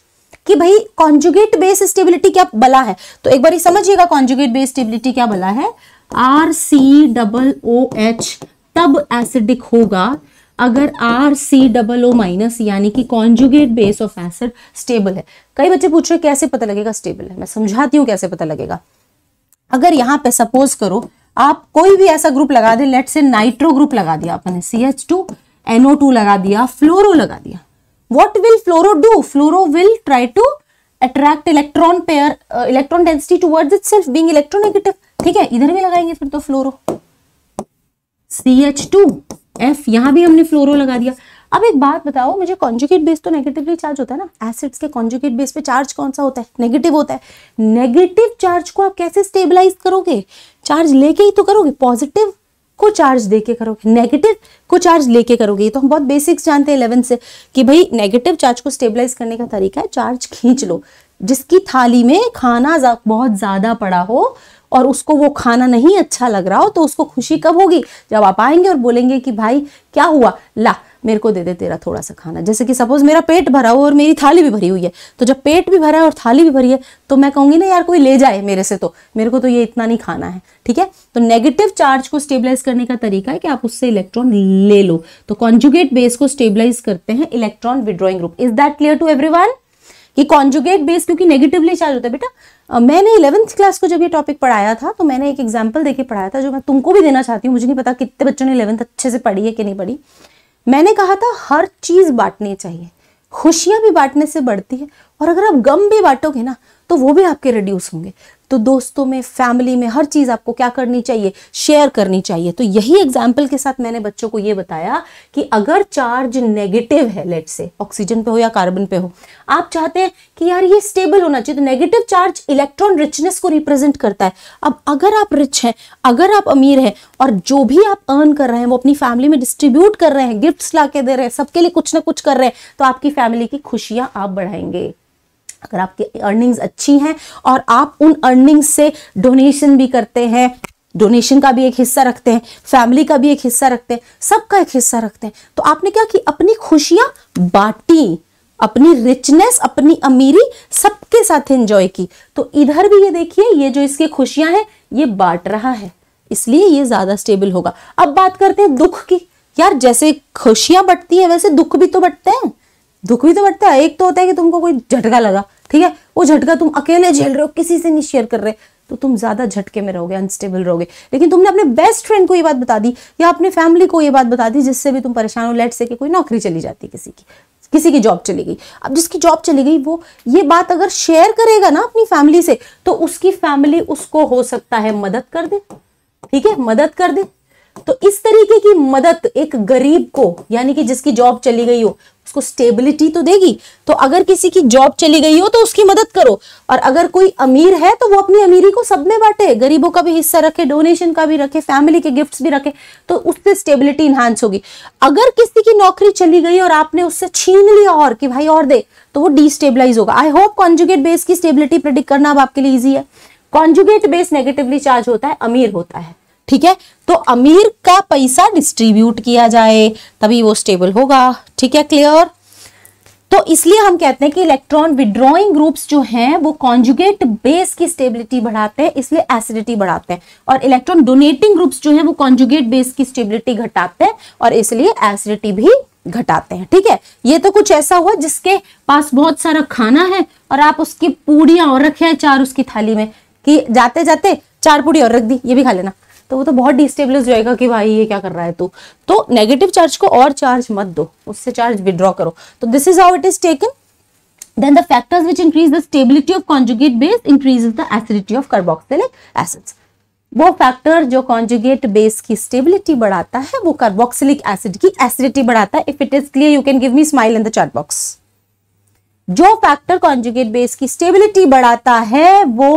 कि भाई कॉन्जुगेट बेस स्टेबिलिटी क्या बला है तो एक बार समझिएगा कॉन्जुगेट बेस स्टेबिलिटी क्या बला है R C double O H तब एसिडिक होगा अगर R C double O minus यानी कि conjugate base of acid stable है कई बच्चे पूछ रहे कैसे पता लगेगा स्टेबल है मैं समझाती हूँ कैसे पता लगेगा अगर यहाँ पे सपोज करो आप कोई भी ऐसा ग्रुप लगा दे लेट से नाइट्रो ग्रुप लगा दिया आपने C H two N O two लगा दिया फ्लोरो लगा दिया what will fluoro do fluoro will try to attract electron pair electron density toward itself being electronegative ठीक है इधर भी लगाएंगे फिर तो fluoro C H two F यहां भी हमने फ्लोरो लगा दिया अब एक बात बताओ मुझे कॉन्जुकेट बेस तो नेगेटिवली चार्ज होता है ना एसिड्स के कॉन्जुकेट बेस पे चार्ज कौन सा होता है नेगेटिव होता है नेगेटिव चार्ज को आप कैसे स्टेबलाइज करोगे चार्ज लेके ही तो करोगे पॉजिटिव को चार्ज देके करोगे नेगेटिव को चार्ज लेके करोगे ये तो हम बहुत बेसिक्स जानते हैं इलेवन से कि भाई नेगेटिव चार्ज को स्टेबलाइज करने का तरीका है चार्ज खींच लो जिसकी थाली में खाना जा, बहुत ज़्यादा पड़ा हो और उसको वो खाना नहीं अच्छा लग रहा हो तो उसको खुशी कब होगी जब आप आएंगे और बोलेंगे कि भाई क्या हुआ ला मेरे को दे दे तेरा थोड़ा सा खाना जैसे कि सपोज मेरा पेट भरा हो और मेरी थाली भी भरी हुई है तो जब पेट भी भरा है और थाली भी भरी है तो मैं कहूंगी ना यार कोई ले जाए मेरे से तो मेरे को तो ये इतना नहीं खाना है ठीक है तो नेगेटिव चार्ज को स्टेबलाइज करने का तरीका है कि आप उससे इलेक्ट्रॉन ले लो तो कॉन्जुगेट बेस को स्टेबलाइज करते हैं electron withdrawing group is that clear to every कि कॉन्जुगेट बेस क्योंकि नेगेटिवली चार्ज होता है बेटा मैंने इलेवंथ क्लास को जब ये टॉपिक पढ़ाया था तो मैंने एक एग्जाम्पल देके पढ़ाया था जो मैं तुमको भी देना चाहती हूँ मुझे नहीं पता कितने बच्चों ने इलेवंथ अच्छे से पढ़ी है कि नहीं पढ़ी मैंने कहा था हर चीज़ बांटनी चाहिए खुशियाँ भी बांटने से बढ़ती है और अगर आप गम भी बांटोगे ना तो वो भी आपके रिड्यूस होंगे तो दोस्तों में फैमिली में हर चीज़ आपको क्या करनी चाहिए शेयर करनी चाहिए तो यही एग्जाम्पल के साथ मैंने बच्चों को यह बताया कि अगर चार्ज नेगेटिव है लेट से ऑक्सीजन पे हो या कार्बन पे हो आप चाहते हैं कि यार ये स्टेबल होना चाहिए तो नेगेटिव चार्ज इलेक्ट्रॉन रिचनेस को रिप्रेजेंट करता है अब अगर आप रिच हैं अगर आप अमीर हैं और जो भी आप अर्न कर रहे हैं वो अपनी फैमिली में डिस्ट्रीब्यूट कर रहे हैं गिफ्ट्स ला के दे रहे हैं सबके लिए कुछ ना कुछ कर रहे हैं तो आपकी फैमिली की खुशियां आप बढ़ाएंगे अगर आपकी अर्निंग्स अच्छी हैं और आप उन अर्निंग्स से डोनेशन भी करते हैं डोनेशन का भी एक हिस्सा रखते हैं फैमिली का भी एक हिस्सा रखते हैं सबका एक हिस्सा रखते हैं तो आपने क्या कि अपनी खुशियां बांटी अपनी रिचनेस अपनी अमीरी सबके साथ एंजॉय की तो इधर भी ये देखिए ये जो इसकी खुशियां हैं ये बांट रहा है इसलिए ये ज्यादा स्टेबल होगा अब बात करते हैं दुख की यार जैसे खुशियां बटती हैं वैसे दुख भी तो बटते हैं दुख भी तो बढ़ता है एक तो होता है कि तुमको कोई झटका लगा ठीक है वो झटका तुम अकेले झेल रहे हो किसी से नहीं शेयर कर रहे तो तुम ज़्यादा झटके में रहोगे अनस्टेबल रहोगे लेकिन तुमने अपने बेस्ट फ्रेंड को ये बात बता दी या अपने फैमिली को ये बात बता दी जिससे भी तुम परेशान हो लेट से कि कोई नौकरी चली जाती है किसी की किसी की जॉब चली गई अब जिसकी जॉब चली गई वो ये बात अगर शेयर करेगा ना अपनी फैमिली से तो उसकी फैमिली उसको हो सकता है मदद कर दे ठीक है मदद कर दे तो इस तरीके की मदद एक गरीब को यानी कि जिसकी जॉब चली गई हो उसको स्टेबिलिटी तो देगी तो अगर किसी की जॉब चली गई हो तो उसकी मदद करो और अगर कोई अमीर है तो वो अपनी अमीरी को सब में बांटे गरीबों का भी हिस्सा रखे डोनेशन का भी रखे फैमिली के गिफ्ट्स भी रखे तो उससे स्टेबिलिटी इन्हांस होगी अगर किसी की नौकरी चली गई और आपने उससे छीन लिया और कि भाई और दे तो वो डिस्टेबलाइज होगा आई होप कॉन्जुगेट बेस की स्टेबिलिटी प्रडिक्ट करना अब आपके लिए ईजी है कॉन्जुगेट बेस नेगेटिवली चार्ज होता है अमीर होता है ठीक है तो अमीर का पैसा डिस्ट्रीब्यूट किया जाए तभी वो स्टेबल होगा ठीक है क्लियर तो इसलिए हम कहते हैं कि इलेक्ट्रॉन विड्रॉइंग ग्रुप्स जो हैं वो कॉन्जुगेट बेस की स्टेबिलिटी बढ़ाते हैं इसलिए एसिडिटी बढ़ाते हैं और इलेक्ट्रॉन डोनेटिंग ग्रुप्स जो हैं वो कॉन्जुगेट बेस की स्टेबिलिटी घटाते हैं और इसलिए एसिडिटी भी घटाते हैं ठीक है ये तो कुछ ऐसा हुआ जिसके पास बहुत सारा खाना है और आप उसकी पूड़ियां और रखे हैं चार उसकी थाली में कि जाते जाते चार पूड़ी और रख दी ये भी खा लेना तो वो तो बहुत डिस्टेबलाइज होएगा कि भाई ये क्या कर रहा है तू तो नेगेटिव चार्ज को और चार्ज मत दो उससे चार्ज विद्रॉ करो तो this is how it is taken then the factors which increase the stability of conjugate base increases the acidity of carboxylic acids वो फैक्टर जो कॉन्जुगेट बेस की स्टेबिलिटी बढ़ाता है वो कार्बोक्सिलिक एसिड की एसिडिटी बढ़ाता है if it is clear you can give me smile in the chart box जो फैक्टर कॉन्जुगेट बेस की स्टेबिलिटी बढ़ाता है वो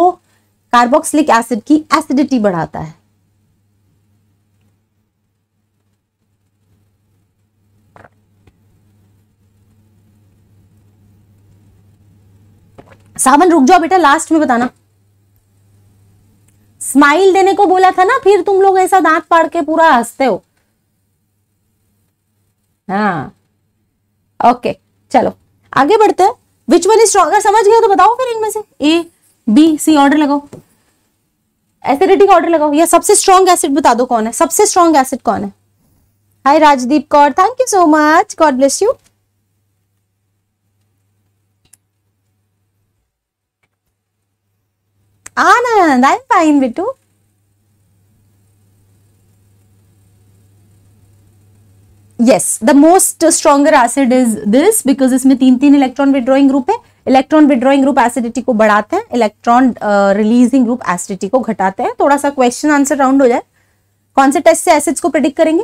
कार्बोक्सिलिक एसिड की एसिडिटी बढ़ाता है सावन रुक जाओ बेटा लास्ट में बताना स्माइल देने को बोला था ना फिर तुम लोग ऐसा दांत पाड़ के पूरा हंसते हो हाँ ओके चलो आगे बढ़ते हैं विच वन इज स्ट्रॉगर समझ गए तो बताओ फिर इनमें से ए बी सी ऑर्डर लगाओ एसिडिटी का ऑर्डर लगाओ या सबसे स्ट्रॉन्ग एसिड बता दो कौन है सबसे स्ट्रॉन्ग एसिड कौन है hi Rajdeep Kaur thank you so much God bless you Yes, the most stronger acid is this because इसमें तीन तीन इलेक्ट्रॉन विड्रॉइंग ग्रुप है इलेक्ट्रॉन विड्रॉइंग ग्रुप एसिडिटी को बढ़ाते हैं इलेक्ट्रॉन रिलीजिंग ग्रुप एसिडिटी को घटाते हैं थोड़ा सा क्वेश्चन आंसर राउंड हो जाए कौन से टेस्ट से एसिड्स को प्रेडिक्ट करेंगे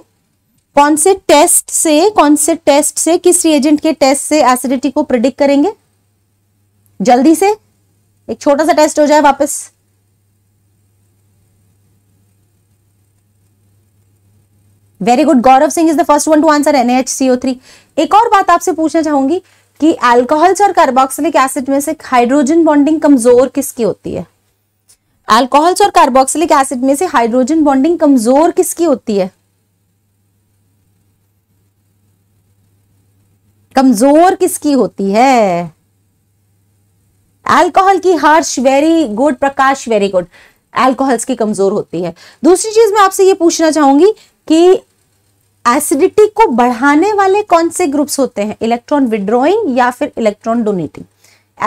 कौन से टेस्ट से कौन से टेस्ट से किस रिएजेंट के टेस्ट से एसिडिटी को प्रेडिक्ट करेंगे जल्दी से एक छोटा सा टेस्ट हो जाए वापस very good Gaurav Singh is the first one to answer three एक और बात आपसे पूछना चाहूंगी कि एल्कोहल्स और कार्बोक्सिलिक एसिड में से हाइड्रोजन बॉन्डिंग कमजोर किसकी होती है एल्कोहल्स और कार्बोक्सिलिक एसिड में से हाइड्रोजन बॉन्डिंग कमजोर किसकी होती है कमजोर किसकी होती है अल्कोहल की harsh very good Prakash very good alcohols की कमजोर होती है दूसरी चीज मैं आपसे ये पूछना चाहूंगी कि एसिडिटी को बढ़ाने वाले कौन से ग्रुप्स होते हैं इलेक्ट्रॉन विड्रॉइंग या फिर इलेक्ट्रॉन डोनेटिंग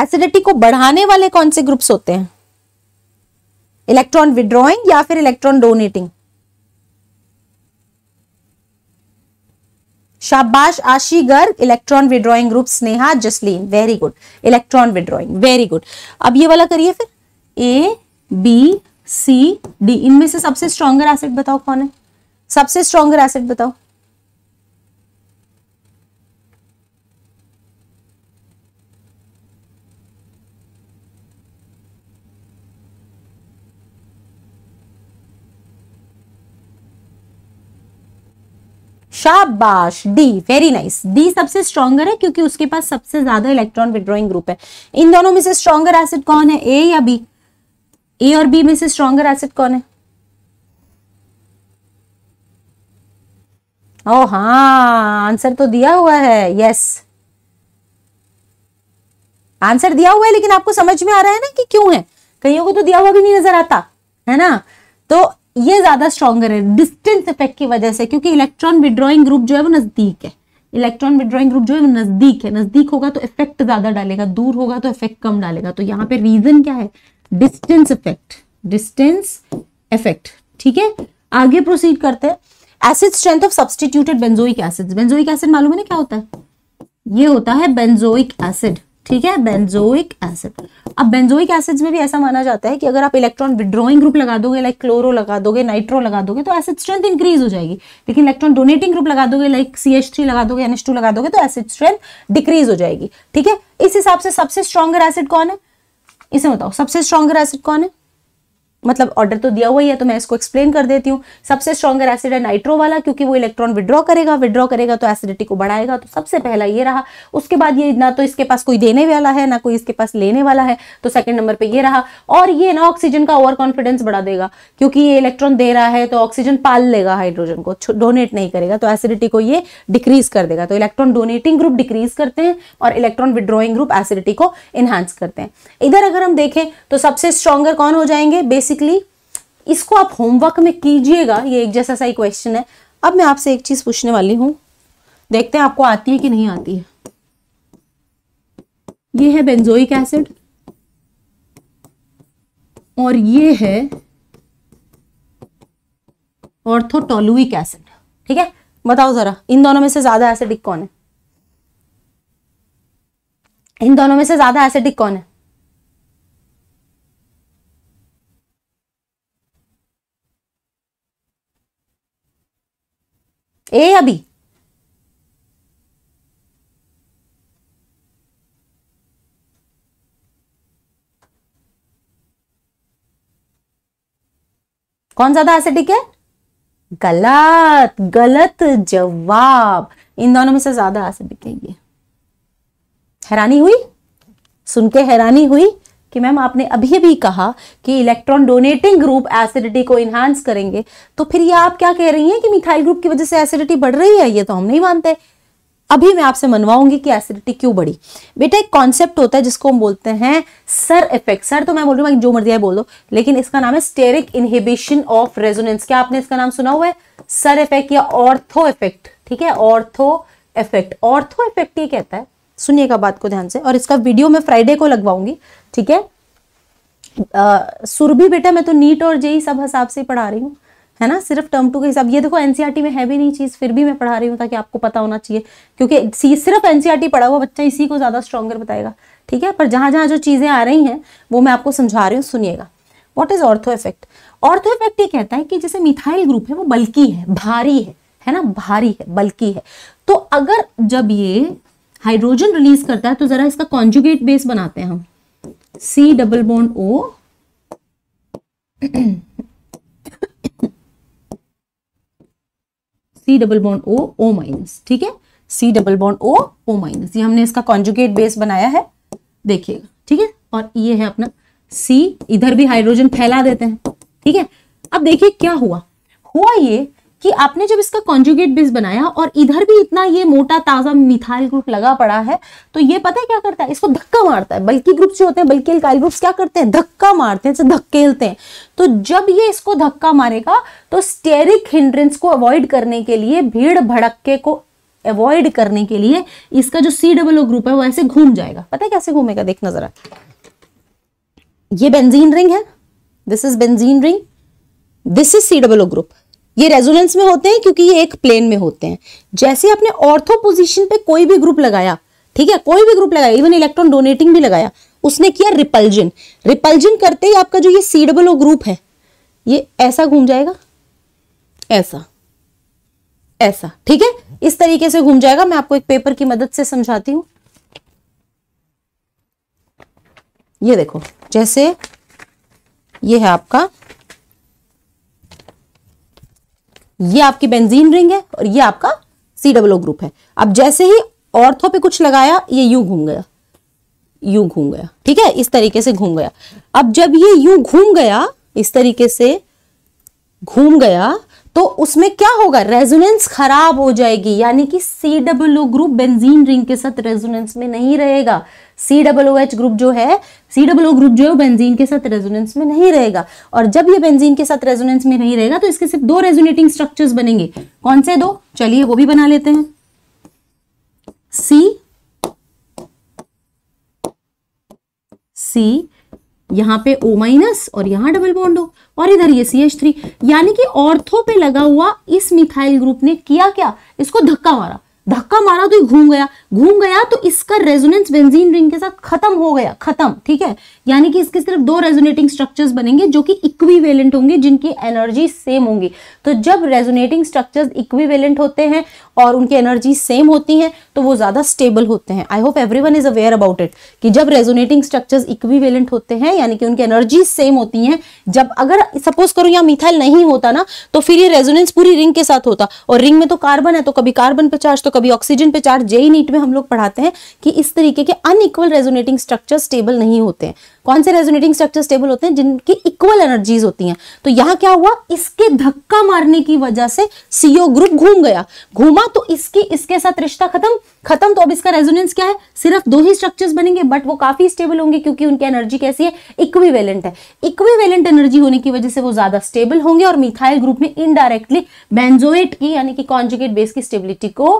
एसिडिटी को बढ़ाने वाले कौन से ग्रुप्स होते हैं इलेक्ट्रॉन विड्रॉइंग या फिर इलेक्ट्रॉन डोनेटिंग शाबाश Aashi Garg electron withdrawing group Sneha Jasleen very good electron withdrawing very good अब ये वाला करिए फिर ए बी सी डी इनमें से सबसे स्ट्रॉन्गर एसिड बताओ कौन है सबसे स्ट्रॉन्गर एसिड बताओ शाबाश डी वेरी नाइस डी सबसे स्ट्रॉगर है क्योंकि उसके पास सबसे ज्यादा इलेक्ट्रॉन विड्रॉइंग ग्रुप है इन दोनों में से स्ट्रॉगर एसिड कौन है ए या बी ए और बी में से स्ट्रॉगर एसिड कौन है ओ oh, हाँ आंसर तो दिया हुआ है यस आंसर दिया हुआ है लेकिन आपको समझ में आ रहा है ना कि क्यों है कईयों को तो दिया हुआ भी नहीं नजर आता है ना तो ये ज़्यादा स्ट्रॉगर है डिस्टेंस इफेक्ट की वजह से क्योंकि इलेक्ट्रॉन विड्रॉइंग ग्रुप जो है वो नज़दीक है इलेक्ट्रॉन विड्रॉइंग ग्रुप जो है वो नज़दीक है नज़दीक होगा तो इफेक्ट ज़्यादा डालेगा दूर होगा तो इफेक्ट कम डालेगा तो यहाँ पे रीज़न क्या है डिस्टेंस इफेक्ट डिस्टेंस इफेक्ट ठीक है आगे प्रोसीड करते हैं acid strength of substituted benzoic acid benzoic acid मालूम है ना क्या होता है ये होता है बेंजोइक एसिड ठीक है बेंजोइक एसिड अब बेंजोइक एसिड्स में भी ऐसा माना जाता है कि अगर आप इलेक्ट्रॉन विड्रॉइंग ग्रुप लगा दोगे लाइक क्लोरो लगा दोगे नाइट्रो लगा दोगे तो एसिड स्ट्रेंथ इंक्रीज हो जाएगी लेकिन इलेक्ट्रॉन डोनेटिंग ग्रुप लगा दोगे लाइक सी एच थ्री लगा दोगे एनएस टू लगा दोगे तो एसिड स्ट्रेंथ डिक्रीज हो जाएगी ठीक है इस हिसाब से सबसे स्ट्रॉगर एसिड कौन है इसे बताओ सबसे स्ट्रॉगर एसिड कौन है मतलब ऑर्डर तो दिया हुआ ही है तो मैं इसको एक्सप्लेन कर देती हूँ सबसे स्ट्रॉगर एसिड है नाइट्रो वाला क्योंकि वो इलेक्ट्रॉन विड्रॉ करेगा विड्रॉ करेगा तो एसिडिटी को बढ़ाएगा तो सबसे पहला ये रहा उसके बाद ये ना तो इसके पास कोई देने वाला है ना कोई इसके पास लेने वाला है तो सेकंड नंबर पर यह रहा और ये ना ऑक्सीजन का ओवर कॉन्फिडेंस बढ़ा देगा क्योंकि ये इलेक्ट्रॉन दे रहा है तो ऑक्सीजन पाल लेगा हाइड्रोजन को डोनेट नहीं करेगा तो एसिडिटी को ये डिक्रीज कर देगा तो इलेक्ट्रॉन डोनेटिंग ग्रुप डिक्रीज करते हैं और इलेक्ट्रॉन विड्रॉइंग ग्रुप एसिडिटी को इनहांस करते हैं इधर अगर हम देखें तो सबसे स्ट्रॉगर कौन हो जाएंगे बेसिक बेसिकली इसको आप होमवर्क में कीजिएगा ये एक जैसा सा ही क्वेश्चन है अब मैं आपसे एक चीज़ पूछने वाली हूं देखते हैं आपको आती है कि नहीं आती है ये है बेंजोइक एसिड और ये है ऑर्थोटोलुइक एसिड ठीक है बताओ जरा इन दोनों में से ज्यादा एसिडिक कौन है इन दोनों में से ज्यादा एसिडिक कौन है ए अभी कौन ज्यादा एसिडिक है गलत गलत जवाब इन दोनों में से ज्यादा एसिडिक है ये हैरानी हुई सुन के हैरानी हुई कि मैम आपने अभी भी कहा कि इलेक्ट्रॉन डोनेटिंग ग्रुप एसिडिटी को इन्हांस करेंगे तो फिर ये आप क्या कह रही हैं कि मिथाइल ग्रुप की वजह से एसिडिटी बढ़ रही है ये तो हम नहीं मानते अभी मैं आपसे मनवाऊंगी कि एसिडिटी क्यों बढ़ी बेटा एक कॉन्सेप्ट होता है जिसको हम बोलते हैं सर इफेक्ट सर तो मैं बोल रही हूँ जो मर्जी है बोल दो लेकिन इसका नाम है स्टेरिक इनहिबिशन ऑफ रेजोनेंस क्या आपने इसका नाम सुना हुआ है सर इफेक्ट या ऑर्थो इफेक्ट ठीक है ऑर्थो इफेक्ट ऑर्थो इफेक्ट ये कहता है सुनिएगा बात को ध्यान से और इसका वीडियो मैं फ्राइडे को लगवाऊंगी ठीक है सुरभि बेटा मैं तो नीट और जेई सब हिसाब से पढ़ा रही हूँ है ना सिर्फ टर्म टू के हिसाब ये देखो एनसीईआरटी e में है भी नहीं चीज़ फिर भी मैं पढ़ा रही हूँ ताकि आपको पता होना चाहिए क्योंकि सिर्फ एनसीईआरटी e पढ़ा हुआ बच्चा इसी को ज़्यादा स्ट्रॉगर बताएगा ठीक है पर जहां जहां जो चीज़ें आ रही हैं वो मैं आपको समझा रही हूँ सुनिएगा what is ortho effect ortho effect ये कहता है कि जैसे मिथाइल ग्रुप है वो बल्कि है भारी है है ना भारी है बल्कि है तो अगर जब ये हाइड्रोजन रिलीज करता है तो जरा इसका कॉन्जुगेट बेस बनाते हैं हम C double bond O C double bond O O minus ठीक है C double bond O O minus ये हमने इसका कॉन्जुगेट बेस बनाया है देखिएगा ठीक है और ये है अपना सी इधर भी हाइड्रोजन फैला देते हैं ठीक है अब देखिए क्या हुआ हुआ ये कि आपने जब इसका कॉन्जुगेट बेस बनाया और इधर भी इतना ये मोटा ताज़ा मिथाइल ग्रुप लगा पड़ा है तो ये पता है क्या करता है इसको धक्का मारता है बल्कि ग्रुप्स जो होते हैं बल्कि अल्काइल ग्रुप्स क्या करते हैं धक्का मारते हैं धक्केलते हैं तो जब ये इसको धक्का मारेगा तो स्टेरिक हिंड्रेंस को अवॉइड करने के लिए भीड़ भड़के को अवॉइड करने के लिए इसका जो सी डबल ओ ग्रुप है वो ऐसे घूम जाएगा पता है कैसे घूमेगा देख जरा ये बेंजीन रिंग है this is benzene ring this is C double O group ये रेजोनेंस में होते हैं क्योंकि ये एक प्लेन में होते हैं जैसे आपने ऑर्थो पोजिशन पे कोई भी ग्रुप लगाया ठीक है कोई भी ग्रुप लगाया इवन इलेक्ट्रॉन डोनेटिंग भी लगाया उसने किया रिपल्जन रिपल्जन करते ही आपका जो ये सी डबल ओ ग्रुप है ये ऐसा घूम जाएगा ऐसा ऐसा ठीक है इस तरीके से घूम जाएगा मैं आपको एक पेपर की मदद से समझाती हूं ये देखो जैसे ये है आपका ये आपकी बेंजीन रिंग है और ये आपका सी डब्लो ग्रुप है अब जैसे ही ऑर्थो पे कुछ लगाया ये यू घूम गया यू घूम गया ठीक है इस तरीके से घूम गया अब जब ये यू घूम गया इस तरीके से घूम गया तो उसमें क्या होगा रेजोनेंस खराब हो जाएगी यानी कि C W group benzene ring के साथ रेजोनेंस में नहीं रहेगा सी डब्ल्यू एच ग्रुप जो है सी डब्ल्यू ग्रुप जो है बेंजीन के साथ रेजोनेंस में नहीं रहेगा और जब ये बेंजीन के साथ रेजोनेंस में नहीं रहेगा तो इसके सिर्फ दो रेजोनेटिंग स्ट्रक्चर्स बनेंगे कौन से दो चलिए वो भी बना लेते हैं सी सी यहाँ पे O माइनस और यहाँ डबल बॉन्ड हो और इधर ये सी एच थ्री यानी कि ऑर्थो पे लगा हुआ इस मिथाइल ग्रुप ने किया क्या इसको धक्का मारा धक्का मारा तो ये घूम गया घूम गया तो इसका रेजोनेंस बेंजीन रिंग के साथ खत्म हो गया खत्म ठीक है यानी कि इसके सिर्फ दो रेजोनेटिंग स्ट्रक्चर्स बनेंगे जो कि इक्विवेलेंट होंगे जिनकी एनर्जी सेम होंगी तो जब रेजोनेटिंग स्ट्रक्चर्स इक्विवेलेंट होते हैं और उनकी एनर्जी सेम होती है तो वो ज्यादा स्टेबल होते हैं I hope every is aware about it कि जब रेजोनेटिंग स्ट्रक्चर्स इक्विवेलेंट होते हैं यानी कि उनकी एनर्जी सेम होती है जब अगर सपोज करो यहाँ मिथाइल नहीं होता ना तो फिर ये रेजोनेंस पूरी रिंग के साथ होता और रिंग में तो कार्बन है तो कभी कार्बन पे चार्ज तो कभी ऑक्सीजन पे चार्ज जे ही नीट में हम लोग पढ़ाते हैं कि इस तरीके के अनइक्वल रेजोनेटिंग स्ट्रक्चर स्टेबल नहीं होते हैं कौन से रेजोनेटिंग स्ट्रक्चर स्टेबल होते हैं जिनकी इक्वल एनर्जीज होती हैं तो यहाँ क्या हुआ इसके धक्का मारने की वजह से सीओ ग्रुप घूम गया घूमा तो इसकी इसके साथ रिश्ता खत्म खत्म तो अब इसका रेजोनेंस क्या है सिर्फ दो ही स्ट्रक्चर्स बनेंगे बट वो काफी स्टेबल होंगे क्योंकि उनकी एनर्जी कैसी है इक्विवेलेंट है इक्विवेलेंट एनर्जी होने की वजह से वो ज्यादा स्टेबल होंगे और मिथाइल ग्रुप में इनडायरेक्टली बेंजोएट की यानी कि कॉन्जुगेट बेस की स्टेबिलिटी को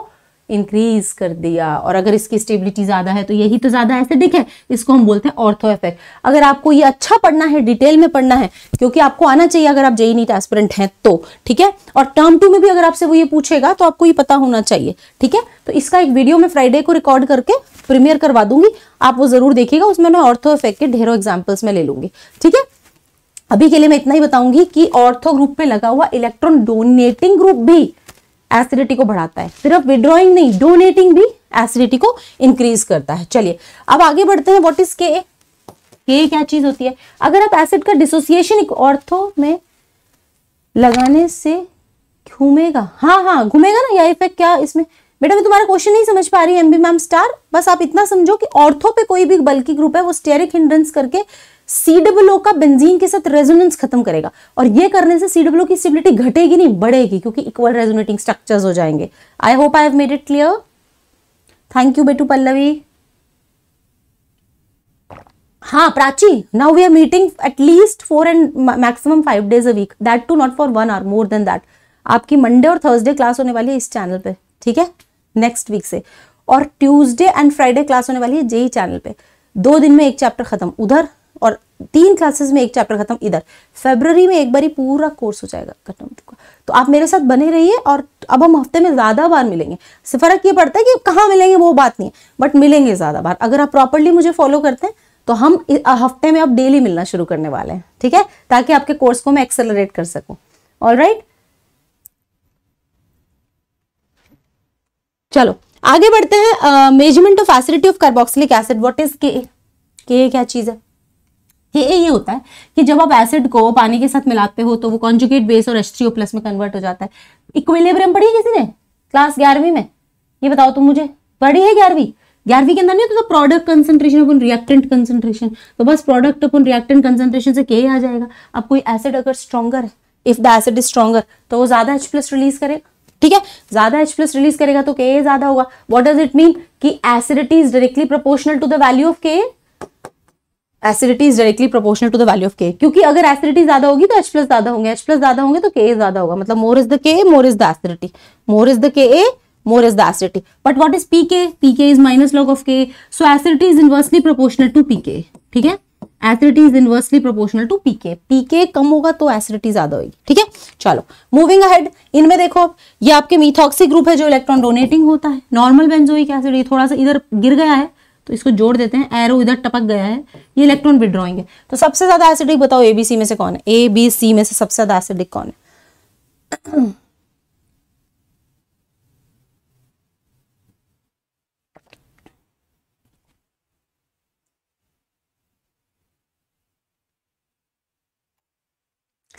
इंक्रीज कर दिया और अगर इसकी स्टेबिलिटी ज़्यादा है तो यही तो ज़्यादा एसिडिक है इसको हम बोलते हैं ऑर्थो इफेक्ट अगर आपको ये अच्छा पढ़ना है डिटेल में पढ़ना है क्योंकि आपको आना चाहिए अगर आप जेई नीट एस्पिरेंट हैं तो ठीक है और टर्म टू में भी अगर आपसे वो ये पूछेगा तो आपको ये पता होना चाहिए ठीक है तो इसका एक वीडियो में फ्राइडे को रिकॉर्ड करके प्रीमियर करवा दूंगी आप वो ज़रूर देखिएगा उसमें मैं ऑर्थो इफेक्ट के ढेरों एग्जाम्पल्स में ले लूंगी ठीक है अभी के लिए मैं इतना ही बताऊंगी कि ऑर्थो ग्रुप में लगा हुआ इलेक्ट्रॉन डोनेटिंग ग्रुप भी एसिडिटी को बढ़ाता है सिर्फ विड्रॉइंग नहीं डोनेटिंग भी एसिडिटी को इंक्रीज करता है चलिए अब आगे बढ़ते हैं वॉट इज के के क्या चीज होती है अगर आप एसिड का डिसोसिएशन ऑर्थो में लगाने से घूमेगा हाँ हाँ घूमेगा ना या इफेक्ट क्या इसमें बेटा मैं तुम्हारा क्वेश्चन नहीं समझ पा रही एमबी मैम स्टार बस आप इतना समझो कि ऑर्थो पे कोई भी बल्कि ग्रुप है वो स्टेरिक हिंड्रेंस करके सी डब्लो का बेंजीन के साथ रेजोनेंस खत्म करेगा और ये करने से सी डब्लो की स्टेबिलिटी घटेगी नहीं बढ़ेगी क्योंकि इक्वल रेजोनेटिंग स्ट्रक्चर्स हो जाएंगे I hope I have made it clear thank you बेटू पल्लवी हाँ Prachi now we are meeting at least four and maximum five days a week that too not for one hour more than that आपकी Monday और Thursday class होने वाली है इस channel पे ठीक है नेक्स्ट वीक से और ट्यूसडे एंड फ्राइडे क्लास होने वाली है जेई चैनल e e पे दो दिन में एक चैप्टर खत्म उधर तीन क्लासेस में एक चैप्टर खत्म इधर फेबररी में एक बार पूरा कोर्स हो जाएगा खत्म तो आप मेरे साथ बने रहिए और अब हम हफ्ते में ज़्यादा बार मिलेंगे फर्क ये पड़ता है कि कहाँ मिलेंगे वो बात नहीं है बट मिलेंगे ज़्यादा बार अगर आप प्रॉपरली मुझे फॉलो करते हैं तो हम हफ्ते में अब डेली मिलना शुरू करने वाले हैं ठीक है ताकि आपके कोर्स को मैं एक्सेलरेट कर सकूं ऑल right? चलो आगे बढ़ते हैं measurement of acidity of carboxylic acid what is K K क्या चीज़ है ये ये होता है कि जब आप एसिड को पानी के साथ मिलाते हो तो वो कॉन्जुगेट बेस और एच प्लस में कन्वर्ट हो जाता है इक्विलिब्रियम पढ़ी किसी ने क्लास ग्यारहवीं में ये बताओ तुम मुझे पढ़ी है ग्यारहवीं ग्यारहवीं के अंदर नहीं तो प्रोडक्ट कंसेंट्रेशन अपन रिएक्टेंट कंसेंट्रेशन तो बस प्रोडक्ट अपन रिएक्टेंट कंसेंट्रेशन से के आ जाएगा अब कोई एसिड अगर स्ट्रॉगर है if the acid is stronger तो वो ज्यादा एच प्लस रिलीज करेगा ठीक है ज्यादा एच प्लस रिलीज करेगा तो के ज्यादा होगा वॉट डज इट मीन की acidity is directly proportional to the value of K acidity is directly proportional to the value of K क्योंकि अगर एसिडिटी ज्यादा होगी तो एच प्लस ज्यादा होंगे एच प्लस ज्यादा होंगे तो के ज्यादा होगा मतलब मोर is the K more is the acidity more is the K A acidity but what is P K P K is minus log of K so acidity is inversely proportional to P K ठीक है acidity inversely proportional to P K P K कम होगा तो acidity ज्यादा होगी ठीक है चलो मूविंग अहेड इनमें देखो आप ये आपके मीथॉक्सी ग्रुप है जो इलेक्ट्रॉन डोनेटिंग होता है नॉर्मल बेंजोइक एसिड ये थोड़ा सा इधर गिर गया है तो इसको जोड़ देते हैं एरो इधर टपक गया है ये इलेक्ट्रॉन विड्रॉइंग है तो सबसे ज़्यादा एसिडिक बताओ एबीसी में से कौन है ए बी सी में से सबसे ज़्यादा एसिडिक कौन है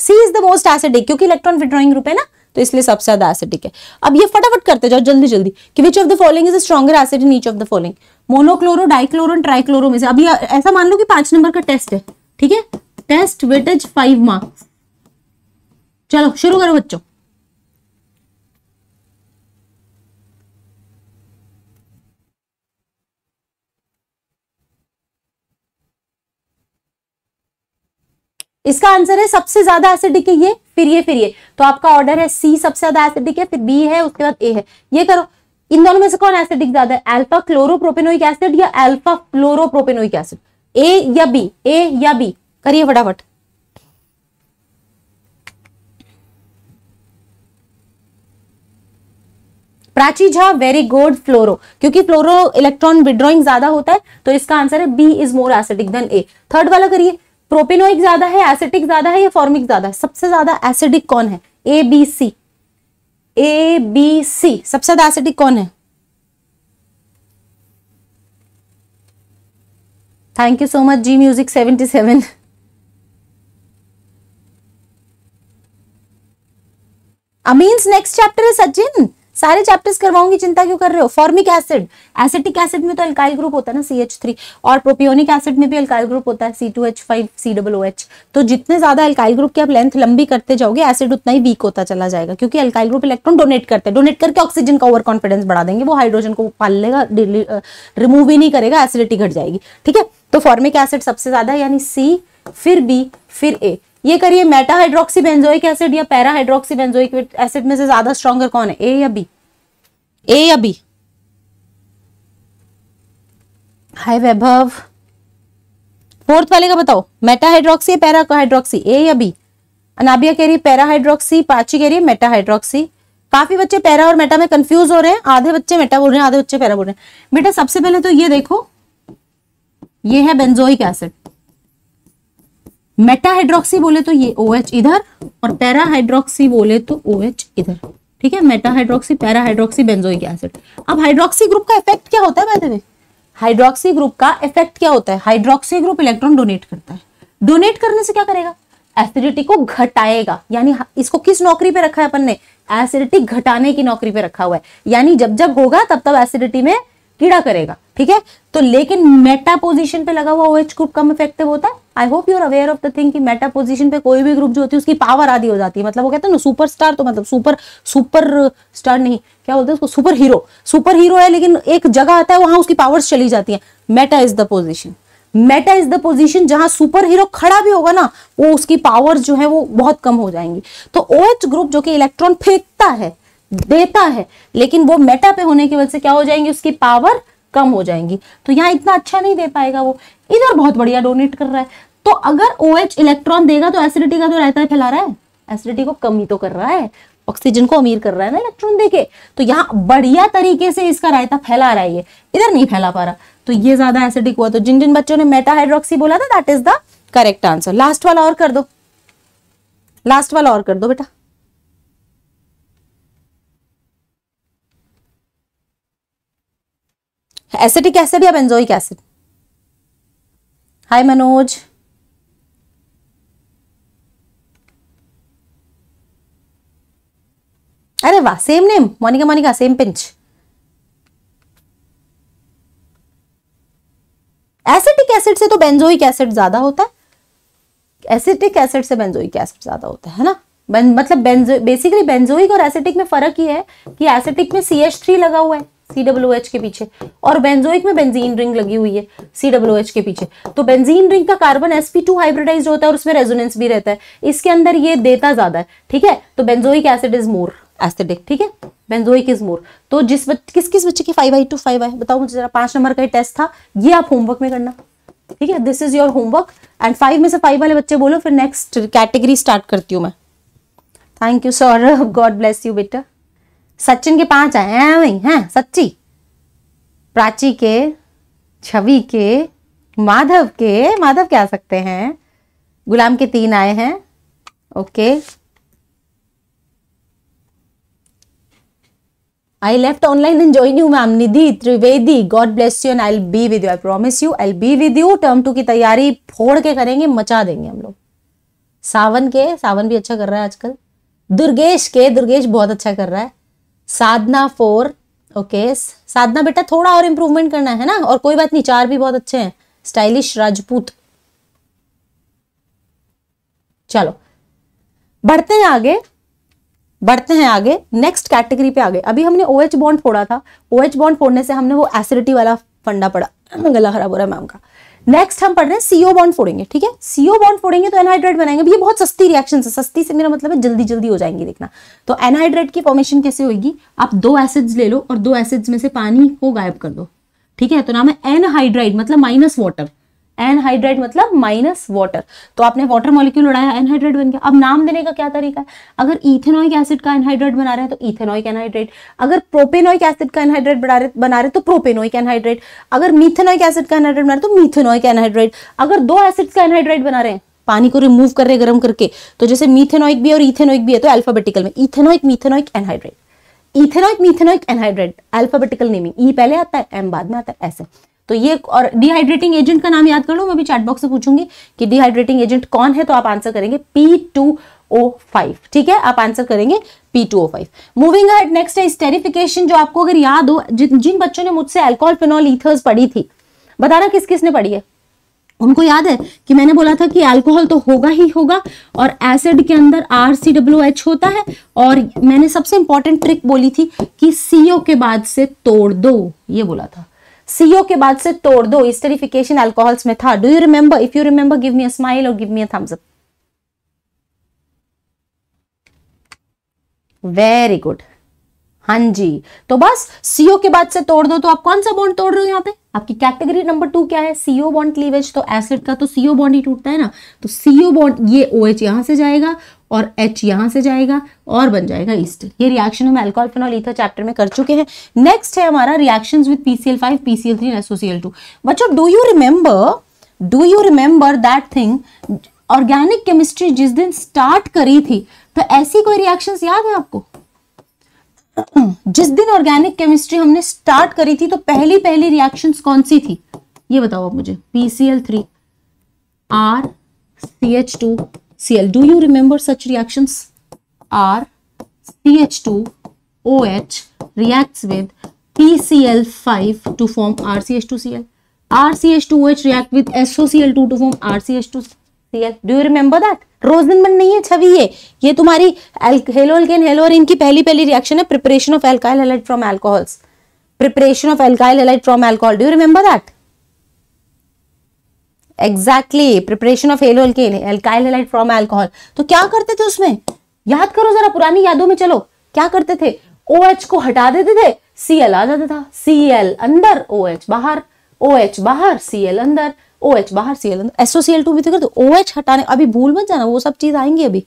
C is the most acidic क्योंकि इलेक्ट्रॉन विड्रॉइंग ग्रुप है ना तो इसलिए सबसे ज्यादा एसिडिक है अब ये फटाफट करते जाओ जल्दी जल्दी कि which of the following is stronger acid in each of the following monochloro dichloro trichloro में से अभी ऐसा मान लो कि पांच नंबर का टेस्ट है ठीक है टेस्ट वेटेज फाइव मार्क्स चलो शुरू करो बच्चों इसका आंसर है सबसे ज्यादा एसिडिक है ये फिर ये फिर ये तो आपका ऑर्डर है सी सबसे ज्यादा एसिडिक है फिर बी है उसके बाद ए है ये करो इन दोनों में से कौन एसिडिक ज्यादा है एल्फा क्लोरोप्रोपेनोइक एसिड या एल्फा क्लोरोप्रोपेनोइक एसिड ए या बी ए या बी करिए फटाफट Prachi Jha very good fluoro क्योंकि फ्लोरो इलेक्ट्रॉन विड्रॉइंग ज्यादा होता है तो इसका आंसर है B is more acidic than A third वाला करिए प्रोपिनोइक ज्यादा है एसिटिक ज्यादा है या फॉर्मिक ज्यादा है सबसे ज्यादा एसिडिक कौन है ए बी सी ए बी सी सबसे ज्यादा एसिडिक कौन है thank you so much G music seventy seven amines next chapter है सचिन सारे चैप्टर्स करवाऊंगी चिंता क्यों कर रहे हो फॉर्मिक एसिड एसिटिक एसिड में तो अल्काइल ग्रुप होता है ना सी एच थ्री और प्रोपियोनिक एसिड में भी अल्काइल ग्रुप होता है सी टू तो जितने ज्यादा अल्काइल ग्रुप की आप लेंथ लंबी करते जाओगे एसिड उतना ही वीक होता चला जाएगा क्योंकि अल्काइल ग्रुप इलेक्ट्रॉन डोनेट करते हैं डोनेट करके ऑक्सीजन का ओवर कॉन्फिडेंस बढ़ा देंगे वो हाइड्रोजन को पाल लेगा रिमूव ही नहीं करेगा एसिडिटी घट जाएगी ठीक है तो फॉर्मिक एसिड सबसे ज्यादा यानी सी फिर बी फिर ए ये करिए मेटा बेंजोइक एसिड या पैरा बेंजोइक एसिड में से ज्यादा स्ट्रॉन्गर कौन है ए या बी ए या बी हाय वैभव फोर्थ वाले का बताओ meta hydroxy para hydroxy A या बी अनाबिया कह रही है पैरा हाइड्रोक्सी पाची कह रही है मेटा हाइड्रोक्सी काफी बच्चे पैरा और मेटा में कंफ्यूज हो रहे हैं आधे बच्चे मेटा बोल रहे हैं आधे बच्चे पैरा बोल रहे हैं बेटा सबसे पहले तो ये देखो ये है बेंजोइक एसिड मेटाहाइड्रोक्सी बोले तो ये ओ OH इधर और पैराहाइड्रोक्सी बोले तो ओ OH इधर ठीक है मेटाहाइड्रोक्सी पैराहाइड्रोक्सी बेंजोइक एसिड अब हाइड्रोक्सी ग्रुप का इफेक्ट क्या होता है में हाइड्रोक्सी ग्रुप का इफेक्ट क्या होता है हाइड्रोक्सी ग्रुप इलेक्ट्रॉन डोनेट करता है डोनेट करने से क्या करेगा एसिडिटी को घटाएगा यानी इसको किस नौकरी पे रखा है अपन ने एसिडिटी घटाने की नौकरी पे रखा हुआ है यानी जब जब होगा तब तब एसिडिटी में कीड़ा करेगा ठीक है तो लेकिन मेटा पोजिशन पे लगा हुआ ओएच ग्रुप कम इफेक्टिव होता है I hope you're aware of the thing कि मेटा पोजीशन पे कोई भी ग्रुप जो होती है उसकी पावर आधी हो जाती है मतलब वो कहते हैं ना सुपर स्टार तो मतलब सुपर सुपर स्टार नहीं क्या बोलते हैं उसको सुपर हीरो सुपर हीरो है लेकिन एक जगह आता है वहां उसकी पावर्स चली जाती है meta is the position meta is the position जहां सुपर हीरो खड़ा भी होगा ना वो उसकी पावर जो है वो बहुत कम हो जाएंगी तो ओ OH ग्रुप जो कि इलेक्ट्रॉन फेंकता है देता है लेकिन वो मेटा पे होने की वजह से क्या हो जाएंगी उसकी पावर कम हो जाएंगी तो यहाँ इतना अच्छा नहीं दे पाएगा वो इधर बहुत बढ़िया डोनेट कर रहा है तो अगर ओ OH इलेक्ट्रॉन देगा तो एसिडिटी का तो रहता है फैला रहा है एसिडिटी को कमी तो कर रहा है ऑक्सीजन को अमीर कर रहा है ना इलेक्ट्रॉन देके तो यहाँ बढ़िया तरीके से इसका रायता फैला रहा है ये इधर नहीं फैला पा रहा तो ये ज्यादा एसिडिक हुआ तो जिन जिन बच्चों ने मेटाहाइड्रोक्सी बोला था that is the correct answer last वाला और कर दो लास्ट वाला और कर दो बेटा एसिडिक एसिड या बेंजोइक एसिड हाय मनोज अरे वाह same name Monica Monica same pinch acetic acid से तो बेंजोइक एसिड ज्यादा होता है एसिटिक एसिड से बेंजोइक एसिड ज्यादा होता है ना मतलब बेंजो बेसिकली बेंजोइक और एसिटिक में फर्क ये है कि एसिटिक में सी एच थ्री लगा हुआ है सी डब्ल्यू एच के पीछे और बेंजोइक में बेंजीन रिंग लगी हुई है सी डब्ल्यू एच के पीछे तो बेंजीन रिंग का कार्बन एसपी टू हाइब्रिडाइज होता है और उसमें रेजोनेंस भी रहता है इसके अंदर ये देता ज्यादा है ठीक है तो benzoic acid is more acidic ठीक है बेंजोइक इज मोर तो जिस किस किस बच्चे की five I two five I बताओ मुझे जरा पांच नंबर का टेस्ट था ये आप होमवर्क में करना ठीक है this is your homework and five में से फाइव वाले बच्चे बोलो फिर नेक्स्ट कैटेगरी स्टार्ट करती हूँ मैं thank you Saurabh God bless you बेटा सचिन के पांच आए हैं भाई सच्ची प्राची के छवि के माधव के माधव क्या आ सकते हैं गुलाम के तीन आए हैं okay I left online and join you ma'am Nidhi Trivedi God bless you and I be with you I promise you I be with you term two की तैयारी फोड़ के करेंगे मचा देंगे हम लोग सावन के सावन भी अच्छा कर रहा है आजकल दुर्गेश के दुर्गेश बहुत अच्छा कर रहा है साधना फोर ओके साधना बेटा थोड़ा और इम्प्रूवमेंट करना है ना और कोई बात नहीं चार भी बहुत अच्छे हैं स्टाइलिश राजपूत चलो बढ़ते हैं आगे बढ़ते हैं आगे नेक्स्ट कैटेगरी पे आगे अभी हमने ओ एच बॉन्ड फोड़ा था ओ एच बॉन्ड फोड़ने से हमने वो एसिडिटी वाला फंडा पड़ा गला खराब हो रहा है मैम का नेक्स्ट हम पढ़ रहे हैं सीओ बॉन्ड फोड़ेंगे ठीक है सीओ बॉन्ड फोड़ेंगे तो एनहाइड्रेट बनाएंगे ये बहुत सस्ती रिएक्शन है सस्ती से मेरा मतलब है जल्दी जल्दी हो जाएंगे देखना तो एनहाइड्रेट की फॉर्मेशन कैसे होगी आप दो एसिड्स ले लो और दो एसिड्स में से पानी को गायब कर दो ठीक है तो नाम है एनहाइड्राइड मतलब माइनस वाटर एनहाइड्रेट मतलब माइनस वाटर तो आपने वाटर मॉलिक्यूल उड़ाया एनहाइड्रेट बन गया अब नाम देने का क्या तरीका है अगर इथेनोइक एसिड का एनहाइड्रेट बना रहे हैं तो इथेनोइक एनहाइड्रेट अगर प्रोपेनोइक एसिड का एनहाइड्रेट बना रहे बना रहे तो प्रोपेनोइक एनहाइड्रेट अगर मिथेनोइक एसिड का एनहाइड्रेट बना रहे तो मिथेनोइक एनहाइड्रेट अगर दो एसिड का एनहाइड्रेट बना रहे हैं पानी को रिमूव कर रहे गर्म करके तो जैसे मिथेनोइक भी और इथेनोइक भी है तो अल्फाबेटिकल में ethanoic methanoic anhydride ethanoic methanoic anhydride alphabetical naming E पहले आता है एम बाद में आता है ऐसे तो ये और डिहाइड्रेटिंग एजेंट का नाम याद कर लो मैं भी चैटबॉक्स से पूछूंगी कि डिहाइड्रेटिंग एजेंट कौन है तो आप आंसर करेंगे पी टू ओ फाइव ठीक है आप आंसर करेंगे P two O five moving head next है स्टेरिफिकेशन जो आपको अगर याद हो जिन जिन बच्चों ने मुझसे एल्कोहल फिनॉल ईथर्स पढ़ी थी बताना किस किस ने पढ़ी है उनको याद है कि मैंने बोला था कि अल्कोहल तो होगा ही होगा और एसिड के अंदर आर सी डब्ल्यू एच होता है और मैंने सबसे इंपॉर्टेंट ट्रिक बोली थी कि सीओ के बाद से तोड़ दो ये बोला था सीओ के बाद से तोड़ दो स्टेरिफिकेशन अल्कोहल्स में था do you remember if you remember give me a smile और give me a thumbs up very good हां जी तो बस सीओ के बाद से तोड़ दो तो आप कौन सा बॉन्ड तोड़ रहे हो यहां पे आपकी कैटेगरी नंबर टू क्या है सीओ बॉन्ड क्लीवेज तो एसिड का तो सीओ बॉन्ड ही टूटता है ना तो सीओ बॉन्ड ये ओ OH एच यहां से जाएगा और H यहाँ से जाएगा और बन जाएगा ईस्टर ये रिएक्शन हम एल्कोहल फिनॉल ईथर चैप्टर में कर चुके हैं नेक्स्ट है हमारा reaction with PCl five PCl three SOCl two बच्चो do you remember do you remember that thing organic chemistry जिस दिन स्टार्ट करी थी तो ऐसी कोई रिएक्शन याद है आपको जिस दिन ऑर्गेनिक केमिस्ट्री हमने स्टार्ट करी थी तो पहली पहली रिएक्शन कौन सी थी ये बताओ आप मुझे PCl three R C H two HCl. Do you remember such reactions? R Are OH reacts with PCl5 to form RCH2Cl. RCH2OH react with SOCl2 to form RCH2Cl. Do you remember that? Rosenmund नहीं है छवि ये ये तुम्हारी halo alkane hello और इनकी पहली पहली reaction है preparation of alkyl halide from alcohols preparation of alkyl halide from alcohol do you remember that exactly preparation of एलोल के एल्काइलाइट फ्रॉम एल्कोहल तो क्या करते थे उसमें याद करो जरा पुरानी यादों में चलो क्या करते थे ओ OH को हटा देते थे सी एल आ जाता था सी एल अंदर ओ OH बाहर ओ OH बाहर सी एल अंदर ओ OH बाहर सी एल अंदर एसओसीएल टू भी तो करते ओ OH हटाने अभी भूल मत जाना वो सब चीज आएंगी अभी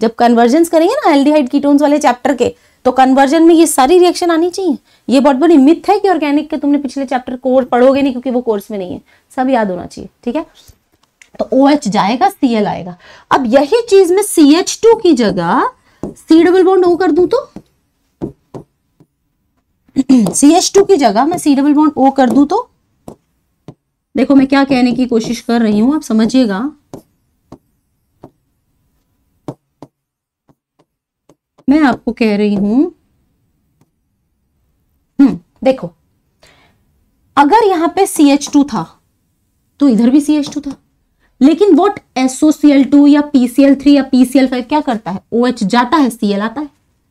जब कन्वर्जेंस करेंगे ना एल्डिहाइड कीटोन्स वाले चैप्टर के तो कन्वर्जन में ये सारी रिएक्शन आनी चाहिए ये बहुत बड़ी मिथ है कि ऑर्गेनिक के तुमने पिछले चैप्टर कोर्स पढ़ोगे नहीं क्योंकि वो कोर्स में नहीं है सब याद होना चाहिए ठीक है तो ओ OH जाएगा सी एल आएगा अब यही चीज में सी एच टू की जगह सी डबल बॉन्ड ओ कर दू तो सी एच टू की जगह मैं सी डबल बॉन्ड ओ कर दू तो देखो मैं क्या कहने की कोशिश कर रही हूं आप समझिएगा मैं आपको कह रही हूं हम्म देखो अगर यहां पे सी एच टू था तो इधर भी सी एच टू था लेकिन वॉट एसओसीएल टू या पीसीएल थ्री या पीसीएल फाइव क्या करता है ओ OH जाता है सीएल आता है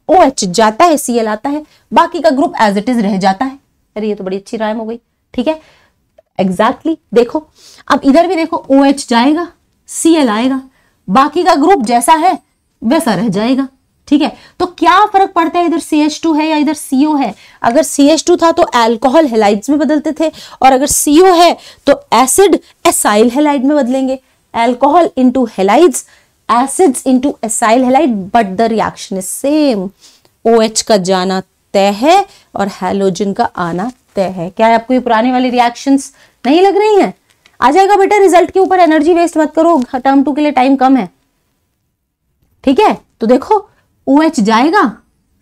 ओ OH जाता है सीएल आता है बाकी का ग्रुप एज इट इज रह जाता है अरे ये तो बड़ी अच्छी रायम हो गई ठीक है एग्जैक्टली exactly, देखो अब इधर भी देखो ओ OH जाएगा सीएल आएगा बाकी का ग्रुप जैसा है वैसा रह जाएगा ठीक है तो क्या फर्क पड़ता है इधर सी एच टू है या इधर सीओ है अगर सी एच टू था तो एल्कोहल हेलाइड में बदलते थे और अगर सीओ है तो एसिड एसाइल हेलाइड में बदलेंगे alcohol into halide acid into acyl halide but the reaction is same O H का जाना तय है और हेलोजन का आना तय है क्या आपको ये पुराने वाले रिएक्शन नहीं लग रही है आ जाएगा बेटा रिजल्ट के ऊपर एनर्जी वेस्ट मत करो टर्म टू के लिए टाइम कम है ठीक है तो देखो ओ OH जाएगा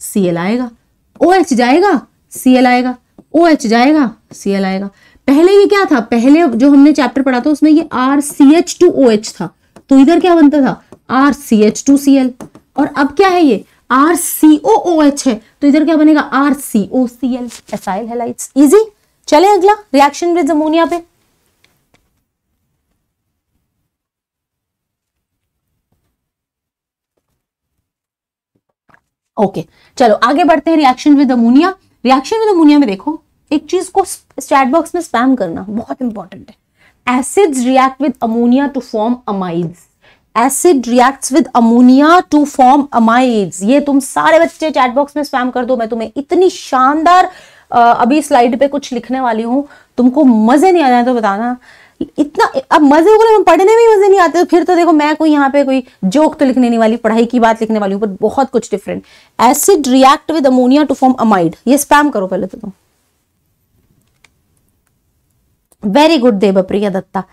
सी एल आएगा ओ OH जाएगा सी एल आएगा ओ OH जाएगा सी एल आएगा पहले ये क्या था पहले जो हमने चैप्टर पढ़ा था उसमें ये R C H two O H था तो इधर क्या बनता था R C H two C L और अब क्या है ये आर सी ओ ओ एच है तो इधर क्या बनेगा R C O C L acyl halides easy चले अगला रिएक्शन विद अमोनिया पे ओके चलो आगे बढ़ते हैं reaction with ammonia reaction with ammonia में देखो एक चीज को स्टैट बॉक्स में स्पैम करना बहुत इंपॉर्टेंट है acids react with ammonia to form amides acid reacts with ammonia to form amides ये तुम सारे बच्चे चैट बॉक्स में स्पैम कर दो मैं तुम्हें इतनी शानदार अभी स्लाइड पे कुछ लिखने वाली हूं तुमको मजे नहीं आ जाए तो बताना इतना अब मजे हो गए हम पढ़ने में मजे नहीं आते फिर तो देखो मैं कोई यहाँ पे कोई जोक तो लिखने नहीं वाली पढ़ाई की बात लिखने वाली हूँ पर बहुत कुछ different acid react with ammonia to form amide ये स्पैम करो पहले तो तुम very good Dev Priya Dutta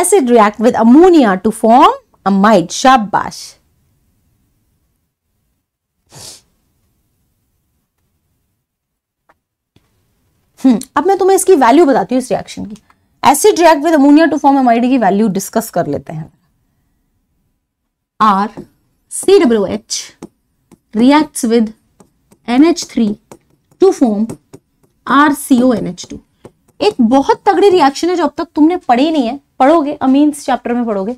acid react with ammonia to form amide शाबाश हम्म, अब मैं तुम्हें इसकी वैल्यू बताती हूँ इस रिएक्शन की acid react with ammonia to form amide की वैल्यू डिस्कस कर लेते हैं R C W H react with N H three to form R C O N H two एक बहुत तगड़ी रिएक्शन है जो अब तक तुमने पढ़ी नहीं है पढ़ोगे अमीन चैप्टर में पढ़ोगे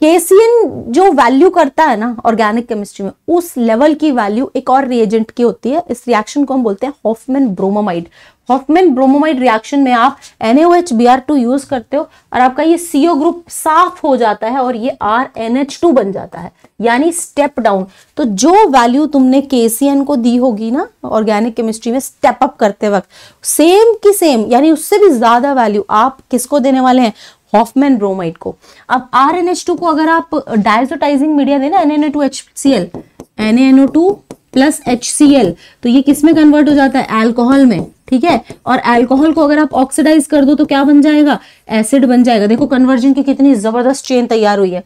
केसीएन जो वैल्यू करता है ना ऑर्गेनिक केमिस्ट्री में उस लेवल की वैल्यू एक और रिएजेंट की होती है इस रिएक्शन को हम बोलते हैं Hofmann bromamide Hofmann bromamide reaction में आप एन टू यूज करते हो और आपका ये सीओ ग्रुप साफ हो जाता है और ये आर बन जाता है यानी स्टेप डाउन तो जो वैल्यू तुमने केसीएन को दी होगी ना ऑर्गेनिक केमिस्ट्री में स्टेप अप करते वक्त सेम की सेम यानी उससे भी ज्यादा वैल्यू आप किसको देने वाले हैं हॉफमैन ब्रोमाइड को अब आर को अगर आप डायजोटाइजिंग मीडिया देना N N A two H C L N A N O two plus H तो ये किस में कन्वर्ट हो जाता है एल्कोहल में ठीक है और एल्कोहल को अगर आप ऑक्सीडाइज कर दो तो क्या बन जाएगा एसिड बन जाएगा देखो कन्वर्जन की कितनी जबरदस्त चेन तैयार हुई है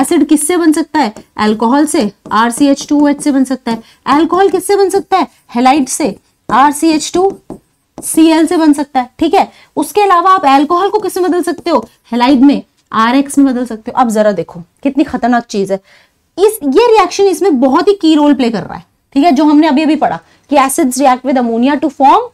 एसिड किससे बन सकता है एल्कोहल से R C H two H से बन सकता है एल्कोहल किससे बन सकता है हेलाइट से R C H two C L से बन सकता है ठीक है उसके अलावा आप एल्कोहल को किससे बदल सकते हो हेलाइट में आर एक्स में बदल सकते हो अब जरा देखो कितनी खतरनाक चीज है इस ये रिएक्शन इसमें बहुत ही की रोल प्ले कर रहा है ठीक है जो हमने अभी अभी पढ़ा कि acids react with ammonia to form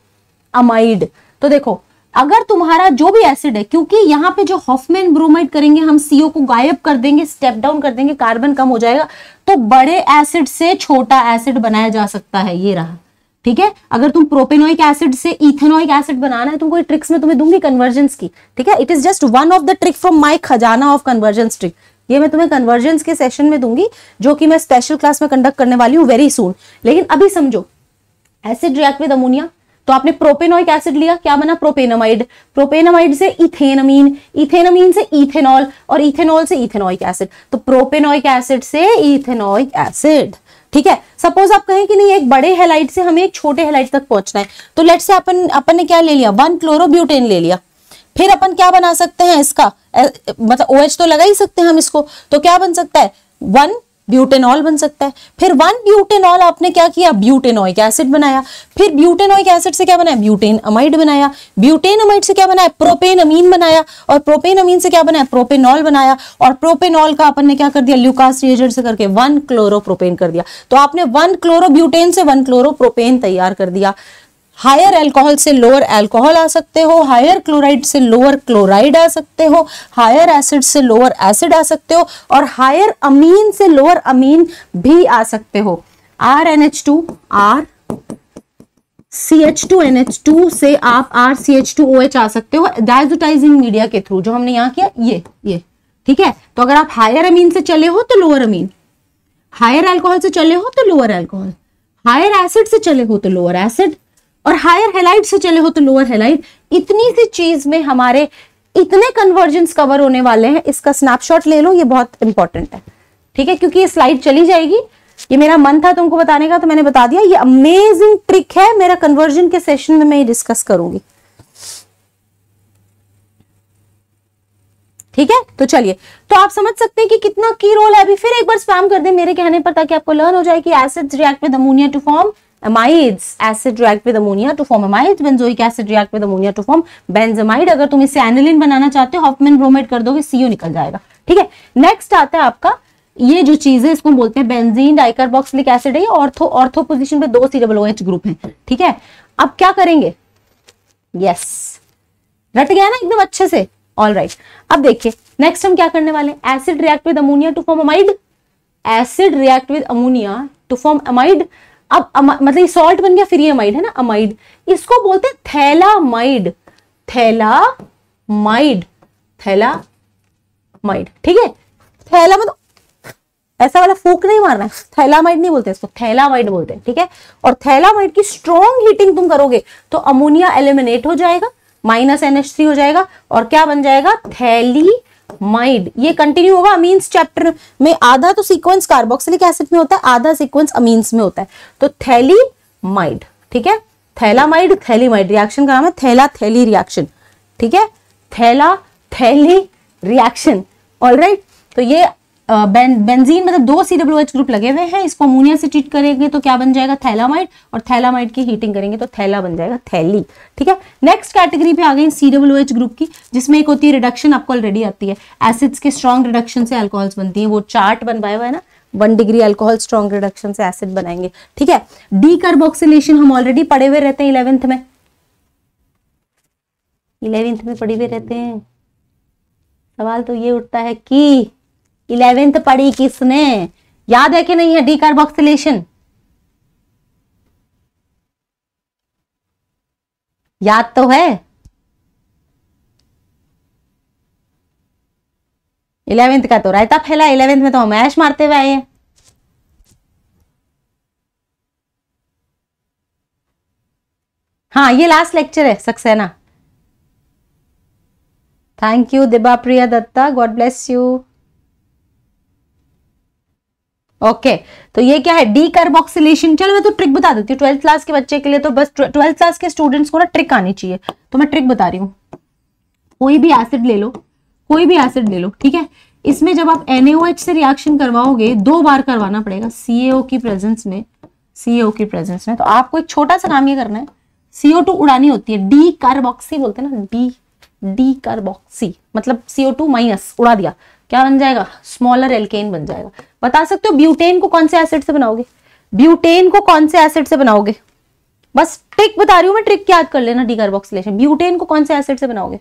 amide तो देखो अगर तुम्हारा जो भी एसिड है क्योंकि यहाँ पे जो हॉफमेन ब्रोमाइड करेंगे हम सीओ को गायब कर देंगे स्टेप डाउन कर देंगे कार्बन कम हो जाएगा तो बड़े एसिड से छोटा एसिड बनाया जा सकता है ये रहा ठीक है अगर तुम प्रोपेनोइक एसिड से इथेनोइक एसिड बनाना है तुमको ट्रिक्स में तुम्हें दूंगी कन्वर्जेंस की ठीक है it is just one of the trick from my खजाना ऑफ कन्वर्जेंस ट्रिक ये मैं तुम्हें कन्वर्जेंस के सेशन में दूंगी जो कि मैं स्पेशल क्लास में कंडक्ट करने वाली हूँ वेरी सुन लेकिन अभी समझो एसिड रिएक्ट विद अमोनिया तो आपने प्रोपेनोइक एसिड लिया क्या बना प्रोपेनामाइड प्रोपेनामाइड से इथेनमीन इथेनमीन से इथेनॉल और इथेनॉल से इथेनोइक एसिड तो प्रोपेनोइक एसिड से इथेनोइक एसिड ठीक है सपोज आप कहें कि नहीं एक बड़े हेलाइट से हमें एक छोटे हेलाइट तक पहुंचना है तो लेट से अपन अपन ने क्या ले लिया वन क्लोरोब्यूटेन ले लिया फिर अपन क्या बना सकते हैं इसका मतलब ओ OH तो लगा ही सकते हैं हम इसको तो क्या बन सकता है वन ब्यूटेनॉल बन सकता है फिर वन ब्यूटेनॉल आपने क्या किया ब्यूटेनोइक एसिड बनाया फिर ब्यूटेनोइक एसिड से क्या बनाया ब्यूटेन अमाइड बनाया ब्यूटेन अमाइड से क्या बनाया प्रोपेन अमीन बनाया और प्रोपेन अमीन से क्या बनाया प्रोपेनॉल बनाया और प्रोपेनॉल का अपन ने क्या कर दिया ल्यूकास रिएजेंट से करके वन क्लोरोप्रोपेन कर दिया तो आपने वन क्लोरोब्यूटेन से वन क्लोरोप्रोपेन तैयार कर दिया हायर एल्कोहल से लोअर एल्कोहल आ सकते हो हायर क्लोराइड से लोअर क्लोराइड आ सकते हो हायर एसिड से लोअर एसिड आ सकते हो और हायर अमीन से लोअर अमीन भी आ सकते हो R N H two R C H two N H two से आप R C H two O H आ सकते हो डायजोटाइजिंग मीडिया के थ्रू जो हमने यहाँ किया ये ये ठीक है तो अगर आप हायर अमीन से चले हो तो लोअर अमीन हायर एल्कोहल से चले हो तो लोअर एल्कोहल हायर एसिड से चले हो तो लोअर एसिड और हायर हेलाइट से चले हो तो लोअर हेलाइट इतनी सी चीज में हमारे इतने कन्वर्जेंस कवर होने वाले हैं इसका स्नैपशॉट ले लो ये बहुत इंपॉर्टेंट है ठीक है क्योंकि ये स्लाइड चली जाएगी ये मेरा मन था तुमको बताने का तो मैंने बता दिया ये अमेजिंग ट्रिक है मेरा कन्वर्जन के सेशन में मैं ये डिस्कस करूंगी ठीक है तो चलिए तो आप समझ सकते हैं कि कितना की रोल है अभी फिर एक बार स्पैम कर दें मेरे कहने पर ताकि आपको लर्न हो जाए कि acid react with ammonia to form amides acid react with ammonia to form amides benzoic acid react with ammonia to form benzamide अगर तुम इसे एनिलिन बनाना चाहते हो हॉफमैन ब्रोमेट कर दोगे सीओ निकल जाएगा ठीक है नेक्स्ट आता है आपका ये जो चीज है इसको बोलते हैं बेंजीन डाइकार्बोक्सिलिक एसिड है ऑर्थो ऑर्थो पोजीशन पे दो सी डबल OH ग्रुप है ठीक है अब क्या करेंगे यस रट गया ना एकदम अच्छे से ऑल राइट right. अब देखिए नेक्स्ट हम क्या करने वाले हैं acid react with ammonia to form amide acid react with ammonia to form amide अब मतलब ये सॉल्ट बन गया फिर ये अमाइड है ना अमाइड इसको बोलते हैं थैलामाइड थैलामाइड थैलामाइड ठीक है थैला मतलब ऐसा वाला फूक नहीं मारना है थैलामाइड नहीं बोलते इसको थैलामाइड बोलते हैं ठीक है और थैलामाइड की स्ट्रॉन्ग हीटिंग तुम करोगे तो अमोनिया एलिमिनेट हो जाएगा माइनस एनएच थ्री हो जाएगा और क्या बन जाएगा थैली माइड ये कंटिन्यू होगा अमीन्स चैप्टर में आधा तो सीक्वेंस कार्बोक्सिलिक एसिड में होता है आधा सीक्वेंस अमीन्स में होता है तो थैली माइड ठीक है थैलामाइड थैलीमाइड रिएक्शन का नाम है थैला थैली रिएक्शन ठीक है थैला थैली रिएक्शन ऑल राइट तो ये बेंजीन मतलब दो सी डब्ल्यू एच ग्रुप लगे हुए हैं इसको अमोनिया से ट्रीट करेंगे तो क्या बन जाएगा थैलामाइड और थैलामाइड की हीटिंग करेंगे तो थैला बन जाएगा थैली ठीक है नेक्स्ट कैटेगरी पे आ गई सी डब्ल्यू एच ग्रुप की जिसमें एक होती है रिडक्शन आपको ऑलरेडी आती है एसिड्स के स्ट्रॉन्ग रिडक्शन से अल्कोहल्स बनती है वो चार्ट बनवाया हुआ है ना one degree alcohol strong reduction से एसिड बनाएंगे ठीक है डी कार्बोक्सिलेशन हम ऑलरेडी पढ़े हुए रहते हैं इलेवेंथ में इलेवेंथ में पढ़े हुए रहते हैं सवाल तो ये उठता है कि इलेवेंथ पढ़ी किसने याद है कि नहीं है डी कार्बोक्सिलेशन याद तो है इलेवेंथ का तो रायता फैला इलेवेंथ में तो हम ऐश मारते हुए आए हैं हाँ ये लास्ट लेक्चर है Saxena thank you Diba Priya Dutta God bless you okay okay, तो ये क्या है डी कार्बोक्सिलेशन चलो मैं तो ट्रिक बता देती हूँ ट्वेल्थ क्लास के बच्चे के लिए तो बस ट्वेल्थ क्लास के स्टूडेंट्स को ना ट्रिक आनी चाहिए तो मैं ट्रिक बता रही हूँ कोई भी एसिड ले लो कोई भी एसिड ले लो ठीक है इसमें जब आप एनएओएच से रिएक्शन करवाओगे दो बार करवाना पड़ेगा सीएओ की प्रेजेंस में सीएओ की प्रेजेंस में तो आपको एक छोटा सा काम ये करना है सीओ टू उड़ानी होती है डी कार्बोक्सी बोलते हैं ना डी डी कार्बोक्सी मतलब सीओ टू माइनस उड़ा दिया क्या बन जाएगा स्मॉलर एल्केन बन जाएगा बता सकते हो ब्यूटेन को कौन से एसिड से बनाओगे ब्यूटेन को कौन से एसिड से बनाओगे बस ट्रिक बता रही हूं मैं ट्रिक याद कर लेना डिकार्बोक्सिलेशन ब्यूटेन को कौन से एसिड से बनाओगे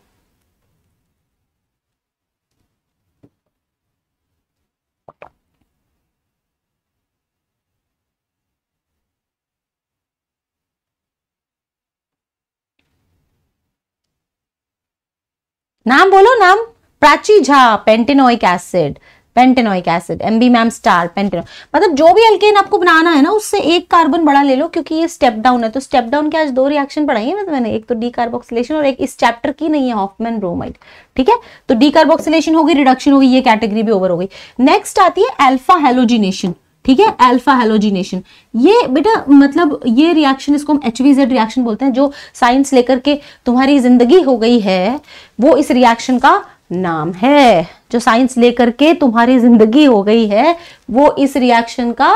नाम बोलो नाम Prachi Jha pentanoic acid pentanoic acid M B ma'am star पेंटेनो मतलब जो भी अल्केन आपको बनाना है ना उससे एक कार्बन बड़ा ले लो क्योंकि ये स्टेप डाउन है तो स्टेप डाउन के आज दो रिएक्शन पढ़ाई है ना तो मैंने एक तो डी कार्बोक्सिलेशन और एक इस चैप्टर की नहीं है हॉफमैन ब्रोमाइड ठीक है तो डी कार्बोक्सिलेशन होगी रिडक्शन होगी ये कैटेगरी भी ओवर हो गई नेक्स्ट आती है एल्फा हेलोजिनेशन ठीक है एल्फा हेलोजिनेशन ये बेटा मतलब ये रिएक्शन इसको हम एच रिएक्शन बोलते हैं जो साइंस लेकर के तुम्हारी जिंदगी हो गई है वो इस रिएक्शन का नाम है जो साइंस लेकर के तुम्हारी जिंदगी हो गई है वो इस रिएक्शन का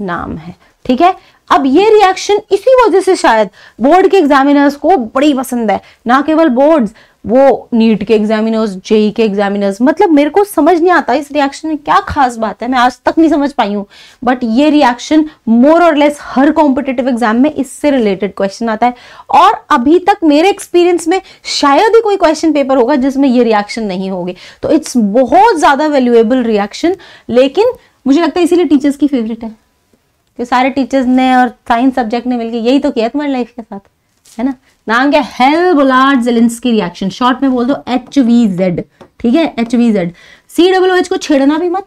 नाम है ठीक है अब ये रिएक्शन इसी वजह से शायद बोर्ड के एग्जामिनर्स को बड़ी पसंद है ना केवल बोर्ड्स वो नीट के एग्जामिनर्स जेई के एग्जामिनर्स मतलब मेरे को समझ नहीं आता इस रिएक्शन में क्या खास बात है मैं आज तक नहीं समझ पाई हूँ बट ये रिएक्शन मोर और लेस हर कॉम्पिटेटिव एग्जाम में इससे रिलेटेड क्वेश्चन आता है और अभी तक मेरे एक्सपीरियंस में शायद ही कोई क्वेश्चन पेपर होगा जिसमें ये रिएक्शन नहीं होगी तो इट्स बहुत ज़्यादा वैल्यूएबल रिएक्शन लेकिन मुझे लगता है इसीलिए टीचर्स की फेवरेट है कि सारे टीचर्स ने और साइंस सब्जेक्ट ने मिलकर यही तो किया तुम्हारी लाइफ के साथ है ना नाम क्या Hell Volhard Zelinsky reaction short में बोल दो एच वी जेड ठीक है H V Z C W H को छेड़ना भी मत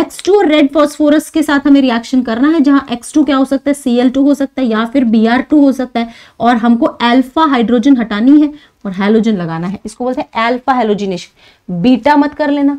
एक्स टू और रेड फॉस्फोरस के साथ हमें रिएक्शन करना है जहां एक्स टू क्या हो सकता है सी एल टू हो सकता है या फिर बी आर टू हो सकता है और हमको एल्फा हाइड्रोजन हटानी है और हेलोजन लगाना है इसको बोलते हैं एल्फा हेलोजिनेशन बीटा मत कर लेना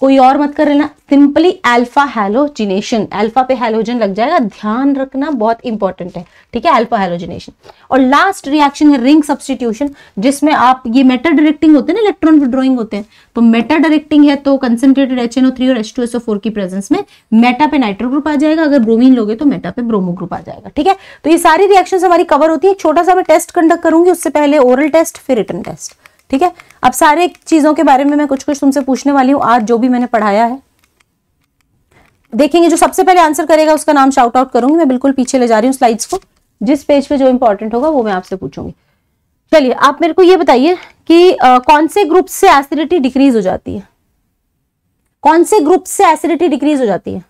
कोई और मत कर लेना सिंपली अल्फा हैलोजिनेशन अल्फा पे हैलोजन लग जाएगा ध्यान रखना बहुत इंपॉर्टेंट है ठीक है अल्फा हैलोजिनेशन और लास्ट रिएक्शन है रिंग सब्सटीट्यूशन जिसमें आप ये मेटा डायरेक्टिंग होते हैं ना इलेक्ट्रॉन विड्रॉइंग होते हैं तो मेटा डायरेक्टिंग है तो कंसेंट्रेटेड एच एनओ थ्री और एच टू एसओ फोर की प्रेजेंस में मेटा पे नाइट्रो ग्रुप आ जाएगा अगर ब्रोमीन लोगे तो मेटा पे ब्रोमो ग्रुप आ जाएगा ठीक है तो ये सारी रिएक्शन हमारी कवर होती है छोटा सा मैं टेस्ट कंडक्ट करूंगी उससे पहले ओरल टेस्ट फिर रिटर्न टेस्ट ठीक है अब सारे चीज़ों के बारे में मैं कुछ कुछ तुमसे पूछने वाली हूँ आज जो भी मैंने पढ़ाया है देखेंगे जो सबसे पहले आंसर करेगा उसका नाम शाउट आउट करूंगी मैं बिल्कुल पीछे ले जा रही हूँ स्लाइड्स को जिस पेज पे जो इंपॉर्टेंट होगा वो मैं आपसे पूछूंगी चलिए आप मेरे को ये बताइए कि आ, कौन से ग्रुप से एसिडिटी डिक्रीज हो जाती है कौन से ग्रुप से एसिडिटी डिक्रीज हो जाती है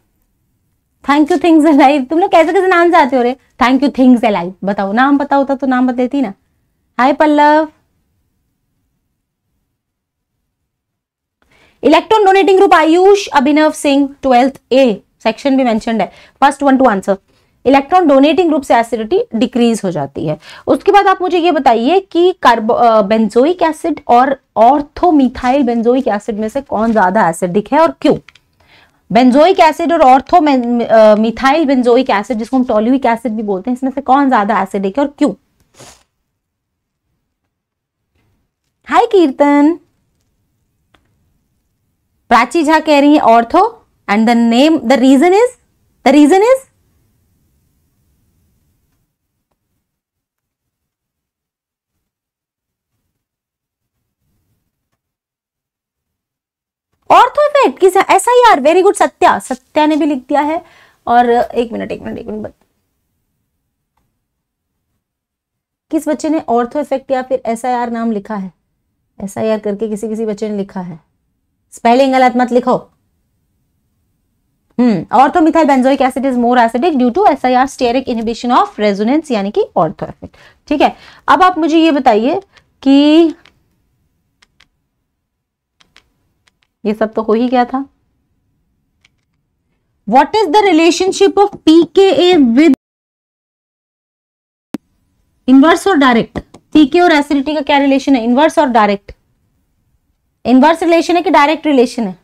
थैंक यू थिंग्स अलाइव तुम लोग कैसे कैसे नाम से आते हो रे थैंक यू थिंग्स अलाइव बताओ नाम पता होता तो नाम बता देती ना hi Pallav electron donating group Ayush Abhinav Singh twelfth A section भी मैंशन है first one to answer electron donating group से एसिडिटी डिक्रीज हो जाती है उसके बाद आप मुझे ये बताइए कि कार्बो बेंजोइक एसिड और ऑर्थोमिथाइल बेंजोइक एसिड में से कौन ज्यादा एसिडिक है और क्यों बेंजोइक एसिड और ऑर्थो मिथाइल बेंजोइक एसिड जिसको हम टोल्यूइक एसिड भी बोलते हैं इसमें से कौन ज्यादा एसिडिक है और क्यों हाय कीर्तन प्राची झा कह रही है ortho and the name the reason is the reason is ortho effect किस ऐसा ही आर वेरी गुड सत्या सत्या ने भी लिख दिया है और एक मिनट एक मिनट एक मिनट किस बच्चे ने ऑर्थो इफेक्ट या फिर एस नाम लिखा है एस करके किसी किसी बच्चे ने लिखा है स्पेलिंग गलत मत लिखो हम्म और तो methyl benzoic acid is more acidic due to S I R steric inhibition of resonance यानी कि ऑर्थो इफेक्ट ठीक है अब आप मुझे ये बताइए कि ये सब तो हो ही गया था what is the relationship of P K A with inverse और डायरेक्ट पीके और एसिडिटी का क्या रिलेशन है इनवर्स और डायरेक्ट इनवर्स रिलेशन है कि डायरेक्ट रिलेशन है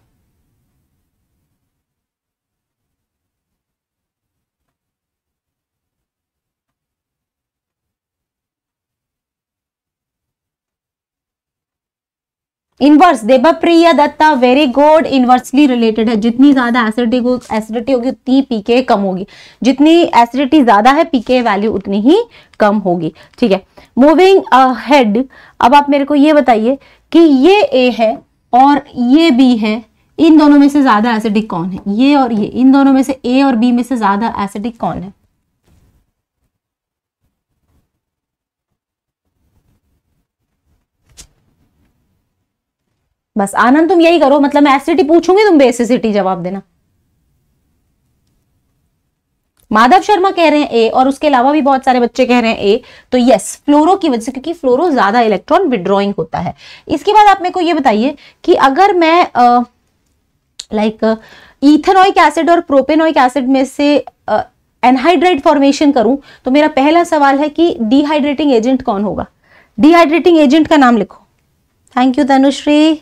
inverse Devpriya Dutta very good inversely related है जितनी ज्यादा एसिडिटी हो, एसिडिटी होगी उतनी पीके कम होगी जितनी एसिडिटी ज्यादा है पीके वैल्यू उतनी ही कम होगी ठीक है मूविंग हेड अब आप मेरे को ये बताइए कि ये ए है और ये बी है इन दोनों में से ज्यादा एसिडिक कौन है ये और ये इन दोनों में से ए और बी में से ज्यादा एसिडिक कौन है बस आनंद तुम यही करो मतलब मैं एसिडिटी पूछूंगी तुम बेसिसिटी जवाब देना माधव शर्मा कह रहे हैं ए और उसके अलावा भी बहुत सारे बच्चे कह रहे हैं ए तो यस फ्लोरो की वजह से क्योंकि फ्लोरो ज्यादा इलेक्ट्रॉन विड्रॉइंग होता है इसके बाद आप मेरे को ये बताइए कि अगर मैं लाइक इथेनोइक एसिड और प्रोपेनोइक एसिड में से एनहाइड्रेट फॉर्मेशन करूं तो मेरा पहला सवाल है कि डिहाइड्रेटिंग एजेंट कौन होगा डिहाइड्रेटिंग एजेंट का नाम लिखो thank you Tanushree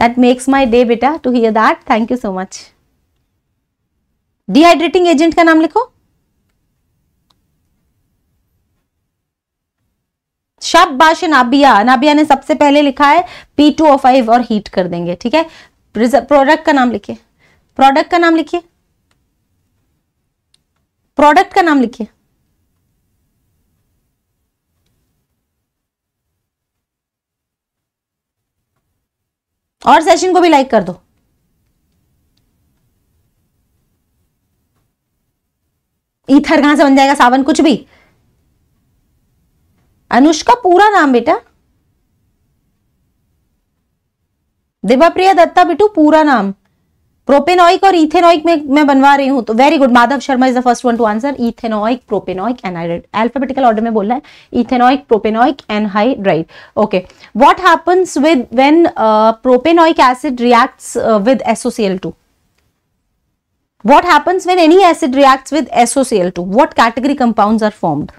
that makes my day बेटा to hear that thank you so much dehydrating agent का नाम लिखो शाबाश नाबिया नाबिया ने सबसे पहले लिखा है पी टू ओ फाइव और हीट कर देंगे ठीक है प्रोडक्ट का नाम लिखिए प्रोडक्ट का नाम लिखिए प्रोडक्ट का नाम लिखिए और सेशन को भी लाइक कर दो ईथर कहां से बन जाएगा सावन कुछ भी अनुष्का पूरा नाम बेटा दिवाप्रिया दत्ता बिटू पूरा नाम प्रोपेनोइक और इथेनोइक में मैं बनवा रही हूं तो very good Madhav Sharma is the first one to answer ethanoic propanoic anhydride alphabetical order में बोलना है ethanoic propanoic anhydride okay what happens with when propanoic acid reacts with SOCl two What happens when any acid reacts with SOCl2? What category compounds are formed?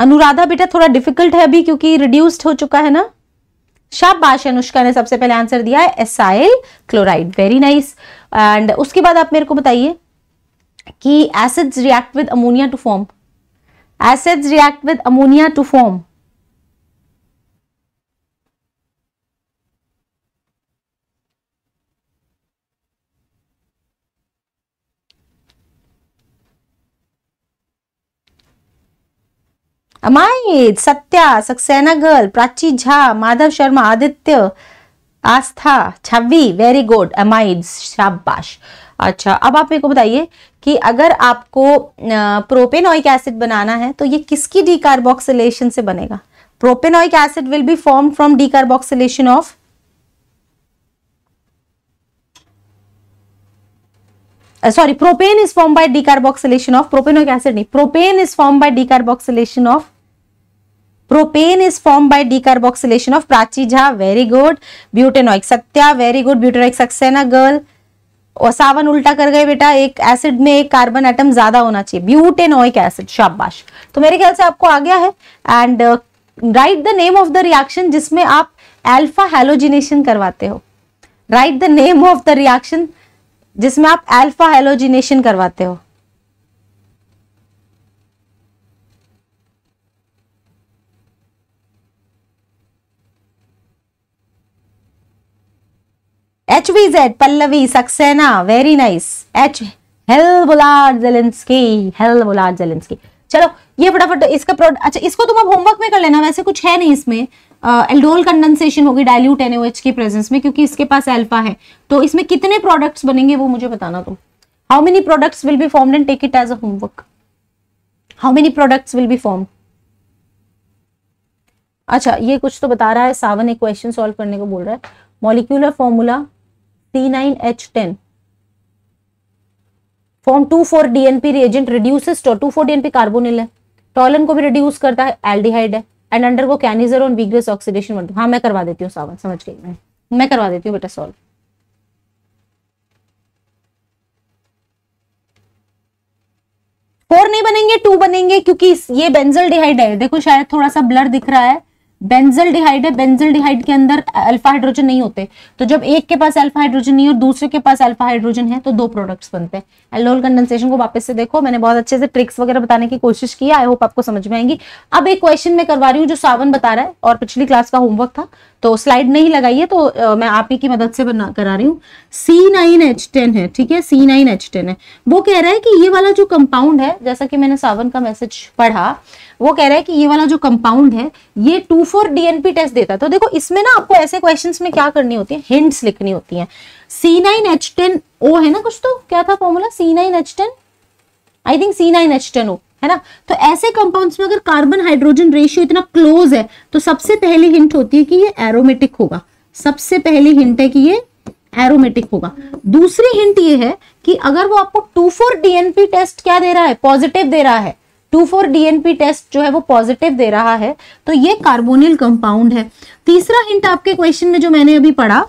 Anuradha बेटा थोड़ा difficult है अभी क्योंकि reduced हो चुका है ना शाबाश अनुष्का ने सबसे पहले आंसर दिया है acyl chloride very nice and उसके बाद आप मेरे को बताइए कि acids react with ammonia to form Acids react with ammonia to form. Amit, Satya, Saxena girl, Prachi Jha, Madhav Sharma, Aditya, Astha Chhavi very good amide शाबाश अच्छा अब आप मेरे को बताइए कि अगर आपको प्रोपेनोइक एसिड बनाना है तो ये किसकी डीकार्बोक्सिलेशन से बनेगा propanoic acid will be form from decarboxylation of sorry propane is form by decarboxylation of propanoic acid नहीं propane is form by decarboxylation of propane is formed by decarboxylation of prachi jha very good butanoic satya very good butanoic saxena girl और सावन उल्टा कर गए बेटा एक acid में एक carbon atom ज्यादा होना चाहिए ब्यूटेनोइक एसिड शाबाश तो मेरे ख्याल से आपको आ गया है and write the name of the reaction जिसमें आप एल्फा हेलोजिनेशन करवाते हो write the name of the reaction जिसमें आप एल्फा हेलोजिनेशन करवाते हो H V Z Pallavi Saxena very nice H हेल बुलार जेलेंस्की हेल बुलार जेलेंस्की चलो ये फटाफट इसका प्रोडक्ट अच्छा इसको तुम अब होमवर्क में कर लेना वैसे कुछ है नहीं इसमें एल्डोल कंडेंसेशन होगी डायल्यूट एनओएच के प्रेजेंस में क्योंकि इसके पास अल्फा है तो इसमें कितने प्रोडक्ट्स बनेंगे वो मुझे बताना तुम how many products will be formed and take it as a homework how many products will be form अच्छा ये कुछ तो बता रहा है सावन एक क्वेश्चन सोल्व करने को बोल रहा है molecular formula C9H10 form two four DNP reagent reduces two four DNP carbonyl है टॉलन को भी रिड्यूस करता है एल्डिहाइड है एंड अंडर को कैनिजर और वीग्रेस ऑक्सीडेशन हाँ मैं करवा देती हूँ सावन समझ गई मैं मैं करवा देती हूँ बेटा सॉल्व फोर नहीं बनेंगे टू बनेंगे क्योंकि ये बेंजल डिहाइड है देखो शायद थोड़ा सा ब्लर दिख रहा है बेंजल डिहाइड है बेंजल डिहाइड के अंदर अल्फा हाइड्रोजन नहीं होते तो जब एक के पास अल्फा हाइड्रोजन नहीं और दूसरे के पास अल्फा हाइड्रोजन है तो दो प्रोडक्ट्स बनते हैं एलोल कंडेंसेशन को वापस से देखो मैंने बहुत अच्छे से ट्रिक्स वगैरह बताने की कोशिश की आई होप आपको समझ में आएंगी अब एक क्वेश्चन मैं करवा रही हूँ जो सावन बता रहा है और पिछली क्लास का होमवर्क था तो स्लाइड नहीं लगाइए तो आ, मैं आप ही की मदद से बना करा रही हूँ सी नाइन एच टेन है ठीक है सी नाइन एच टेन है वो कह रहा है कि ये वाला जो कंपाउंड है जैसा कि मैंने सावन का मैसेज पढ़ा वो कह रहा है कि ये वाला जो कंपाउंड है ये टू फोर डीएनपी टेस्ट देता है तो देखो इसमें ना आपको ऐसे क्वेश्चन में क्या करनी होती है हिंट्स लिखनी होती है C nine H ten O है ना कुछ तो क्या था formula C nine H ten I think C nine H ten O है ना तो ऐसे कंपाउंड्स में अगर कार्बन हाइड्रोजन रेशियो इतना क्लोज है तो सबसे पहली हिंट होती है कि ये एरोमेटिक होगा सबसे पहली हिंट है कि ये एरोमेटिक होगा दूसरी हिंट ये है कि अगर वो आपको टू फोर डीएनपी टेस्ट क्या दे रहा है पॉजिटिव दे रहा है टू फोर डीएनपी टेस्ट जो है वो पॉजिटिव दे रहा है तो ये कार्बोनिल कंपाउंड है तीसरा हिंट आपके क्वेश्चन में जो मैंने अभी पढ़ा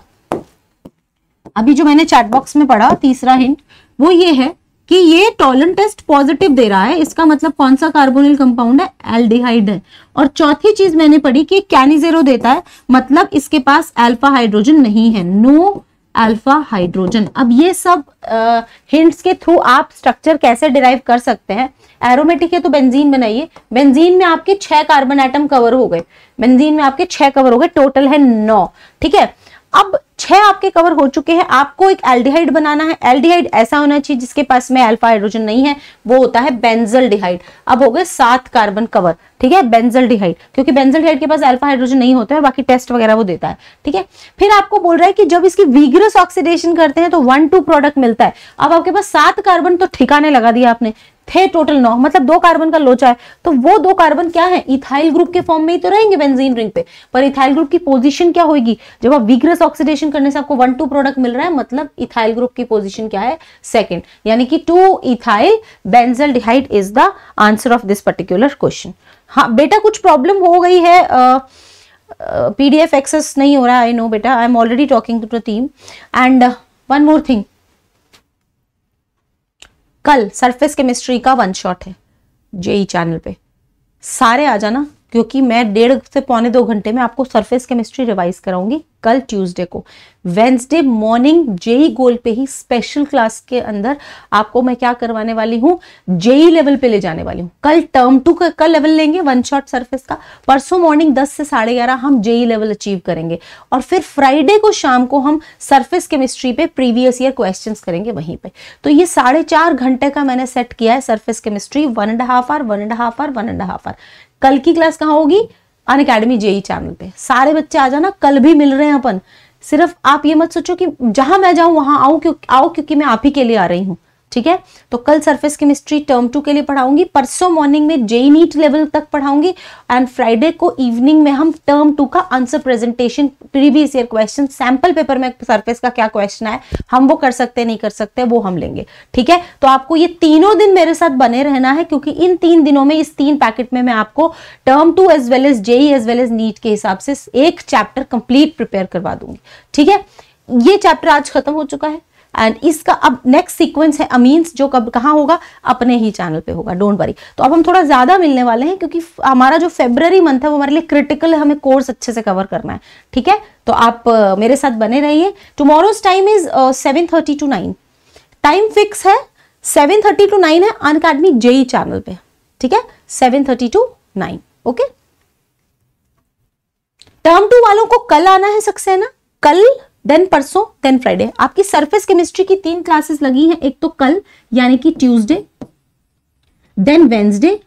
अभी जो मैंने चैटबॉक्स में पढ़ा तीसरा हिंट वो ये है कि ये टॉलन टेस्ट पॉजिटिव दे रहा है इसका मतलब कौन सा कार्बोनिल कंपाउंड है एल्डिहाइड है और चौथी चीज मैंने पढ़ी कि कैनिजेरो देता है मतलब इसके पास अल्फा हाइड्रोजन नहीं है नो अल्फा हाइड्रोजन अब ये सब हिंट्स के थ्रू आप स्ट्रक्चर कैसे डिराइव कर सकते हैं एरोमेटिक है तो बेंजीन बनाइए बेंजीन में आपके छह कार्बन आइटम कवर हो गए बेंजीन में आपके छह कवर हो गए टोटल है नौ ठीक है अब छह आपके कवर हो चुके हैं आपको एक एल्डिहाइड बनाना है एल्डिहाइड ऐसा होना चाहिए जिसके पास में अल्फा हाइड्रोजन नहीं है वो होता है बेंजल डिहाइड अब हो गए सात कार्बन कवर ठीक है बेंजल डिहाइड क्योंकि बेंजल डिहाइड के पास अल्फा हाइड्रोजन नहीं होता है बाकी टेस्ट वगैरह वो देता है ठीक है फिर आपको बोल रहा है कि जब इसकी वीग्रस ऑक्सीडेशन करते हैं तो वन टू प्रोडक्ट मिलता है अब आपके पास सात कार्बन तो ठिकाने लगा दिया आपने थे टोटल नौ मतलब दो कार्बन का लोचा है तो वो दो कार्बन क्या है इथाइल ग्रुप के फॉर्म में ही तो रहेंगे बेंजीन रिंग पे पर इथाइल ग्रुप की पोजीशन क्या होगी जब आप विग्रस ऑक्सीडेशन करने से आपको वन टू प्रोडक्ट मिल रहा है मतलब इथाइल ग्रुप की पोजिशन क्या है सेकेंड यानी कि two ethyl benzaldehyde is the answer of this particular question हाँ बेटा कुछ प्रॉब्लम हो गई है पीडीएफ पीडीएफ एक्सेस नहीं हो रहा है आई नो बेटा I am already talking to the team and one more thing कल सरफेस केमिस्ट्री का वन शॉट है जेई चैनल e पे सारे आ जाना क्योंकि मैं डेढ़ से पौने दो घंटे में आपको सरफेस केमिस्ट्री रिवाइज कराऊंगी कल ट्यूसडे को वेंसडे मॉर्निंग जेई गोल पे ही स्पेशल क्लास के अंदर आपको मैं क्या करवाने वाली हूँ जेई लेवल e पे ले जाने वाली हूँ कल टर्म टू का कल लेवल लेंगे वन शॉट सरफेस का परसों मॉर्निंग दस से साढ़े ग्यारह हम जेई लेवल अचीव करेंगे और फिर फ्राइडे को शाम को हम सर्फेस केमिस्ट्री पे प्रीवियस ईयर क्वेश्चन करेंगे वहीं पर तो ये साढ़े चार घंटे का मैंने सेट किया है surface chemistry one and half hour one and half hour one and half hour कल की क्लास कहाँ होगी अन अकेडमी जेई चैनल पे सारे बच्चे आ जाना कल भी मिल रहे हैं अपन सिर्फ आप ये मत सोचो कि जहां मैं जाऊं वहां आऊं क्यों आओ क्योंकि मैं आप ही के लिए आ रही हूं ठीक है तो कल सरफेस केमिस्ट्री टर्म टू के लिए पढ़ाऊंगी परसों मॉर्निंग में जेई नीट लेवल तक पढ़ाऊंगी एंड फ्राइडे को इवनिंग में हम टर्म टू का answer presentation previous year question sample paper में सरफेस का क्या क्वेश्चन है हम वो कर सकते नहीं कर सकते वो हम लेंगे ठीक है तो आपको ये तीनों दिन मेरे साथ बने रहना है क्योंकि इन तीन दिनों में इस तीन पैकेट में मैं आपको term two as well as JEE as well as NEET के हिसाब से एक चैप्टर कंप्लीट प्रिपेयर करवा दूंगी ठीक है ये चैप्टर आज खत्म हो चुका है एंड इसका अब नेक्स्ट सीक्वेंस है अमीन जो कब कहाँ होगा अपने ही चैनल पे होगा डोंट वरी तो अब हम थोड़ा ज़्यादा मिलने वाले हैं क्योंकि हमारा जो फेब्रवरी मंथ है वो हमारे लिए क्रिटिकल है हमें कोर्स अच्छे से कवर करना है ठीक है तो आप uh, मेरे साथ बने रहिए tomorrow's time is seven thirty to nine time fix है सेवन थर्टी टू नाइन है अन अकेडमी जेई चैनल पे ठीक है seven thirty to nine okay term two वालों को कल आना है सक्सेना कल देन परसों देन फ्राइडे आपकी सरफेस केमिस्ट्री की तीन क्लासेस लगी हैं एक तो कल यानी कि Tuesday then Wednesday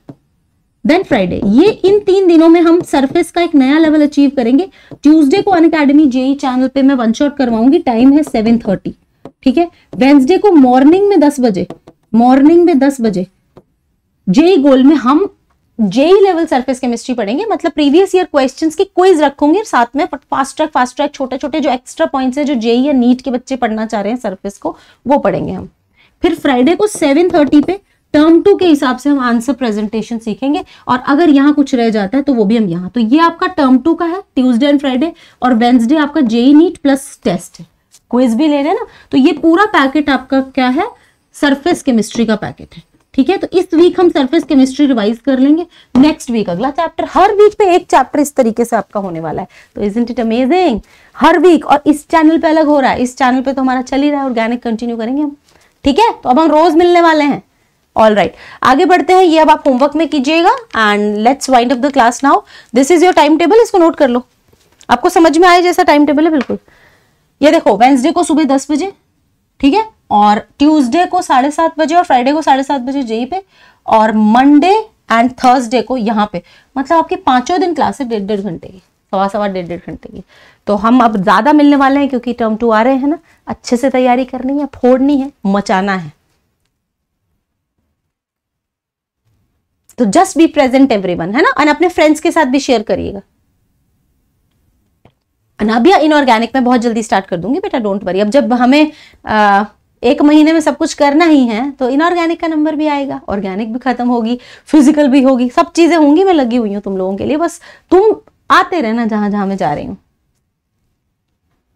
then Friday ये इन तीन दिनों में हम सरफेस का एक नया लेवल अचीव करेंगे ट्यूजडे को अन अकेडमी जेई चैनल पे मैं वन शॉट करवाऊंगी टाइम है सेवन थर्टी ठीक है वेंसडे को मॉर्निंग में दस बजे मॉर्निंग में दस बजे जेई गोल e में हम जेई लेवल सरफेस केमिस्ट्री पढ़ेंगे मतलब प्रीवियस ईयर क्वेश्चंस के क्विज रखूंगे साथ में फास्ट ट्रैक फास्ट ट्रैक छोटे छोटे जो एक्स्ट्रा पॉइंट्स हैं जो जेई या नीट के बच्चे पढ़ना चाह रहे हैं सरफेस को वो पढ़ेंगे हम फिर फ्राइडे को सेवन थर्टी पे टर्म टू के हिसाब से हम आंसर प्रेजेंटेशन सीखेंगे और अगर यहाँ कुछ रह जाता है तो वो भी हम यहाँ तो ये आपका टर्म टू का है ट्यूसडे एंड फ्राइडे और वेंसडे आपका जेई नीट प्लस टेस्ट है क्विज भी ले रहे हैं ना तो ये पूरा पैकेट आपका क्या है सरफेस केमिस्ट्री का पैकेट है ठीक है तो इस वीक हम सरफेस केमिस्ट्री रिवाइज कर लेंगे नेक्स्ट वीक अगला चैप्टर हर वीक पे एक चैप्टर इस तरीके से आपका होने वाला है तो इज इट अमेजिंग हर वीक और इस चैनल पे अलग हो रहा है इस चैनल पे तो हमारा चल ही रहा है ऑर्गेनिक कंटिन्यू करेंगे हम ठीक है तो अब हम रोज मिलने वाले हैं ऑल राइट right. आगे बढ़ते हैं ये अब आप होमवर्क में कीजिएगा and let's wind up the class now this is your time table इसको नोट कर लो आपको समझ में आया जैसा टाइम टेबल है बिल्कुल ये देखो वेंसडे को सुबह दस बजे ठीक है और ट्यूसडे को साढ़े सात बजे और फ्राइडे को साढ़े सात बजे जेई पे और मंडे एंड थर्सडे को यहाँ पे मतलब आपकी पांचों दिन क्लास है डेढ़ डेढ़ घंटे की सवा सवा डेढ़ डेढ़ घंटे की तो हम अब ज़्यादा मिलने वाले हैं क्योंकि टर्म टू आ रहे हैं ना अच्छे से तैयारी करनी है फोड़नी है मचाना है तो जस्ट बी प्रेजेंट एवरीवन है ना और अपने फ्रेंड्स के साथ भी शेयर करिएगा अनाबिया इनऑर्गेनिक में बहुत जल्दी स्टार्ट कर दूंगी बेटा डोंट वरी अब जब हमें आ, एक महीने में सब कुछ करना ही है तो इनऑर्गेनिक का नंबर भी आएगा ऑर्गेनिक भी खत्म होगी फिजिकल भी होगी सब चीज़ें होंगी मैं लगी हुई हूँ तुम लोगों के लिए बस तुम आते रहना जहां जहां मैं जा रही हूं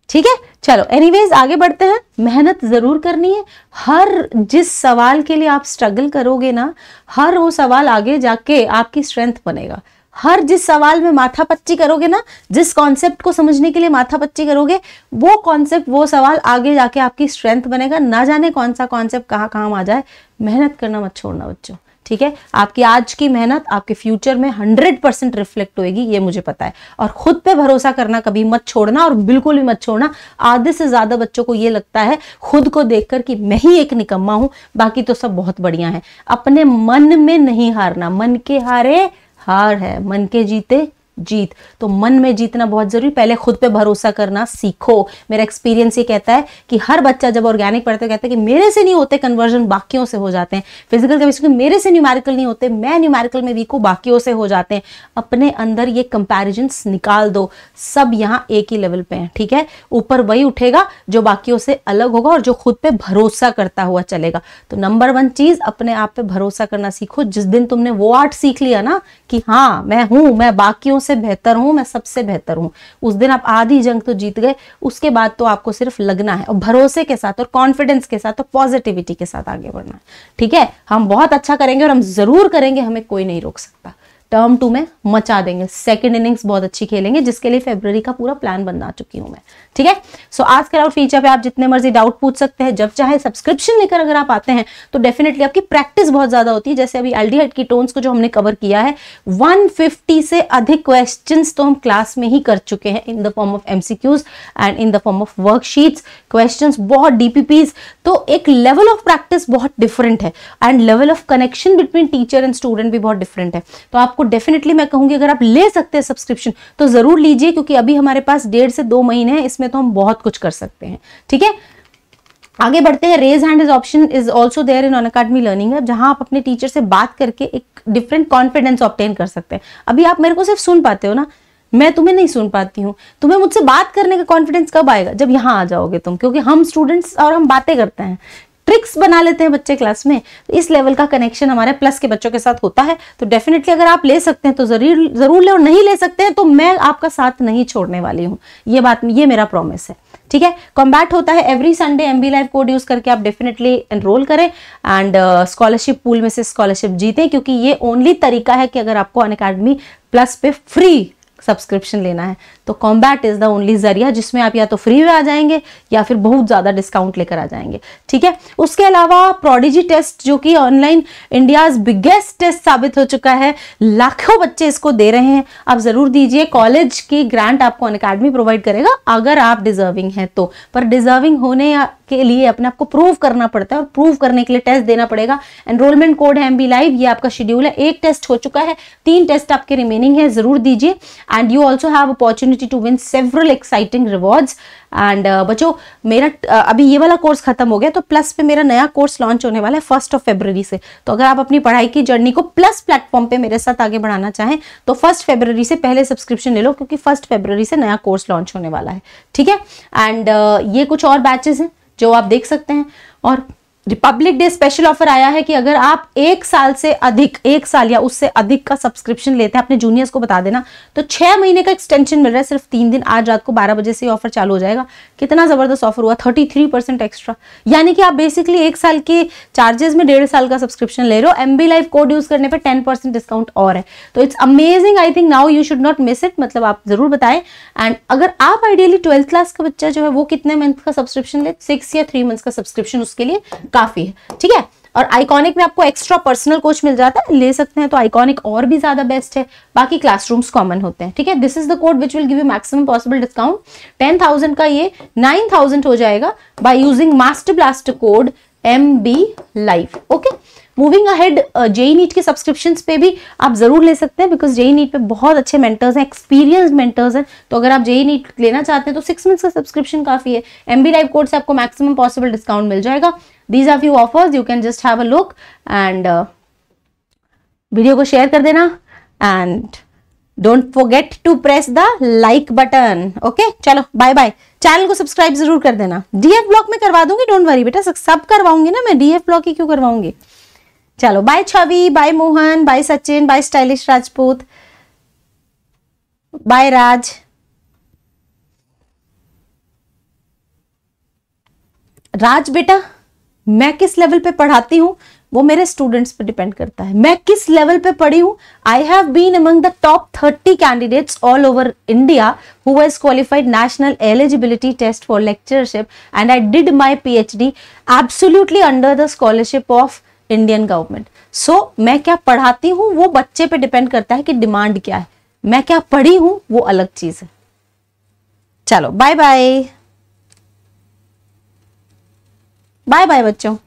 ठीक है चलो एनीवेज आगे बढ़ते हैं मेहनत ज़रूर करनी है हर जिस सवाल के लिए आप स्ट्रगल करोगे ना हर वो सवाल आगे जाके आपकी स्ट्रेंथ बनेगा हर जिस सवाल में माथापच्ची करोगे ना जिस कॉन्सेप्ट को समझने के लिए माथापच्ची करोगे वो कॉन्सेप्ट वो सवाल आगे जाके आपकी स्ट्रेंथ बनेगा ना जाने कौन सा कॉन्सेप्ट कहाँ काम आ जाए मेहनत करना मत छोड़ना बच्चों ठीक है आपकी आज की मेहनत आपके फ्यूचर में हंड्रेड परसेंट रिफ्लेक्ट होगी ये मुझे पता है और खुद पे भरोसा करना कभी मत छोड़ना और बिल्कुल भी मत छोड़ना आधे से ज्यादा बच्चों को ये लगता है खुद को देखकर कि मैं ही एक निकम्मा हूं बाकी तो सब बहुत बढ़िया है अपने मन में नहीं हारना मन के हारे हार है मन के जीते जीत तो मन में जीतना बहुत ज़रूरी पहले खुद पे भरोसा करना सीखो मेरा एक्सपीरियंस ये कहता है कि हर बच्चा जब ऑर्गेनिक पढ़ते कहता है कि मेरे से नहीं होते कन्वर्जन बाकियों से हो जाते हैं फिजिकल केमिस्ट्री मेरे से न्यूमेरिकल नहीं होते मैं न्यूमेरिकल में वीक हूँ बाकियों से हो जाते हैं अपने अंदर ये कंपेरिजन निकाल दो सब यहाँ एक ही लेवल पे हैं ठीक है ऊपर वही उठेगा जो बाकियों से अलग होगा और जो खुद पे भरोसा करता हुआ चलेगा तो नंबर वन चीज़ अपने आप पे भरोसा करना सीखो जिस दिन तुमने वो आर्ट सीख लिया ना कि हाँ मैं हूँ मैं बाकियों सबसे बेहतर हूँ मैं सबसे बेहतर हूँ उस दिन आप आधी जंग तो जीत गए उसके बाद तो आपको सिर्फ लगना है और भरोसे के साथ और कॉन्फिडेंस के साथ और पॉजिटिविटी के साथ आगे बढ़ना है ठीक है हम बहुत अच्छा करेंगे और हम जरूर करेंगे हमें कोई नहीं रोक सकता टर्म टू में मचा देंगे सेकेंड इनिंग्स बहुत अच्छी खेलेंगे जिसके लिए फेब्रवरी का पूरा प्लान बना चुकी हूं मैं ठीक है सो आज कल आउट फीचर पे आप जितने मर्जी डाउट पूछ सकते हैं जब चाहे सब्सक्रिप्शन लेकर अगर आप आते हैं तो डेफिनेटली आपकी प्रैक्टिस बहुत ज्यादा होती है जैसे अभी एल्डीहेड की टोन्स को जो हमने कवर किया है वन से अधिक क्वेश्चन तो हम क्लास में ही कर चुके हैं in the form of MCQs and in the form of worksheets question बहुत डीपीपीज तो एक लेवल ऑफ प्रैक्टिस बहुत डिफरेंट है and level of connection between teacher and student भी बहुत डिफरेंट है तो आप आपको डेफिनेटली मैं कहूंगी अगर आप ले सकते हैं सब्सक्रिप्शन तो ज़रूर लीजिए क्योंकि अभी हमारे पास डेढ़ से दो महीने हैं इसमें तो हम बहुत कुछ कर सकते हैं ठीक है आगे बढ़ते हैं raise hand is option is also there in Unacademy learning है जहां आप अपने टीचर से बात करके एक डिफरेंट कॉन्फिडेंस ऑप्टेन कर सकते हैं अभी आप मेरे को सिर्फ सुन पाते हो ना मैं तुम्हें नहीं सुन पाती हूँ तुम्हें मुझसे बात करने का कॉन्फिडेंस कब आएगा जब यहाँ आ जाओगे तुम क्योंकि हम स्टूडेंट्स और हम बातें करते हैं ट्रिक्स बना लेते हैं बच्चे क्लास में तो इस लेवल का कनेक्शन हमारे प्लस के बच्चों के साथ होता है तो डेफिनेटली अगर आप ले सकते हैं तो जरूर जरूर ले और नहीं ले सकते हैं तो मैं आपका साथ नहीं छोड़ने वाली हूँ ये बात ये मेरा प्रॉमिस है ठीक है कॉम्बैट होता है every Sunday M B live code use करके आप डेफिनेटली एनरोल करें एंड स्कॉलरशिप पूल में से स्कॉलरशिप जीतें क्योंकि ये ओनली तरीका है कि अगर आपको अन प्लस पे फ्री सब्सक्रिप्शन लेना है तो कॉम्बैट इज़ द ओनली ज़रिया जिसमें आप या तो फ्री में आ जाएंगे या फिर बहुत ज़्यादा डिस्काउंट लेकर आ जाएंगे ठीक है उसके अलावा प्रोडिजी टेस्ट जो कि ऑनलाइन इंडियाज़ बिगेस्ट टेस्ट साबित हो चुका है लाखों बच्चे इसको दे रहे हैं आप ज़रूर दीजिए कॉलेज की ग्रांट आपको अन प्रोवाइड करेगा अगर आप डिजर्विंग है तो पर डिजर्विंग होने या के लिए अपने आपको प्रूव करना पड़ता है और प्रूव करने के लिए टेस्ट देना पड़ेगा एनरोलमेंट कोड है एम लाइव ये आपका शेड्यूल है एक टेस्ट हो चुका है तीन टेस्ट आपके रिमेनिंग है जरूर दीजिए and you also have opportunity to win several exciting rewards and बच्चों मेरा uh, अभी ये वाला कोर्स खत्म हो गया तो प्लस पे मेरा नया कोर्स लॉन्च होने वाला है फर्स्ट ऑफ फेब्रवरी से तो अगर आप अपनी पढ़ाई की जर्नी को प्लस प्लेटफॉर्म पे मेरे साथ आगे बढ़ाना चाहें तो फर्स्ट फेब्रवरी से पहले सब्सक्रिप्शन ले लो क्योंकि फर्स्ट फेब्रवरी से नया कोर्स लॉन्च होने वाला है ठीक है एंड uh, ये कुछ और बैचेस हैं जो आप देख सकते हैं और रिपब्लिक डे स्पेशल ऑफर आया है कि अगर आप एक साल से अधिक एक साल या उससे अधिक का सब्सक्रिप्शन लेते हैं अपने जूनियर्स को बता देना तो छह महीने का एक्सटेंशन मिल रहा है सिर्फ तीन दिन आज रात को बारह बजे से ऑफर चालू हो जाएगा कितना जबरदस्त ऑफर हुआ थर्टी थ्री परसेंट एक्स्ट्रा यानी कि आप बेसिकली एक साल के चार्जेस में डेढ़ साल का सब्सक्रिप्शन ले रहे हो M B life code use करने पर टेन परसेंट डिस्काउंट और है तो it's amazing I think now you should not miss it मतलब आप जरूर बताएं एंड अगर आप आइडियली ट्वेल्थ क्लास का बच्चा जो है वो कितने मंथ का सब्सक्रिप्शन ले सिक्स या थ्री मंथ का सब्सक्रिप्शन उसके लिए काफ़ी है ठीक है और आइकॉनिक में आपको एक्स्ट्रा पर्सनल कोच मिल जाता है ले सकते हैं तो आइकॉनिक और भी ज्यादा बेस्ट है बाकी क्लासरूम्स कॉमन होते हैं ठीक है this is the code which will give you maximum possible discount ten thousand का ये नाइन थाउजेंड हो जाएगा by using master blast code M B life okay moving ahead JEE NEET के सब्सक्रिप्शन पे भी आप जरूर ले सकते हैं बिकॉज जेई नीट पे बहुत अच्छे मेंटर्स हैं एक्सपीरियंस मेंटर्स हैं तो अगर आप JEE NEET e e e लेना चाहते हैं तो सिक्स मंथ्स का सब्सक्रिप्शन काफ़ी है एम बी लाइव कोड से आपको मैक्सिमम पॉसिबल डिस्काउंट मिल जाएगा these are few offers you can just have a look and video को शेयर कर देना and don't forget to press the like button okay चलो बाय बाय चैनल को subscribe जरूर कर देना डीएफ ब्लॉक में करवा दूंगी डोंट वरी बेटा सब करवाऊंगी ना मैं डीएफ ब्लॉक ही क्यों करवाऊंगी चलो bye Chhavi bye Mohan bye Sachin bye stylish Rajput bye Raj Raj बेटा मैं किस लेवल पे पढ़ाती हूँ वो मेरे स्टूडेंट्स पे डिपेंड करता है मैं किस लेवल पे पढ़ी हूँ I have been among the top thirty candidates all over India who was qualified national eligibility test for lectureship and I did my PhD absolutely under the scholarship of Indian government so मैं क्या पढ़ाती हूँ वो बच्चे पे depend करता है कि डिमांड क्या है मैं क्या पढ़ी हूँ वो अलग चीज़ है चलो बाय बाय बाय बाय बच्चों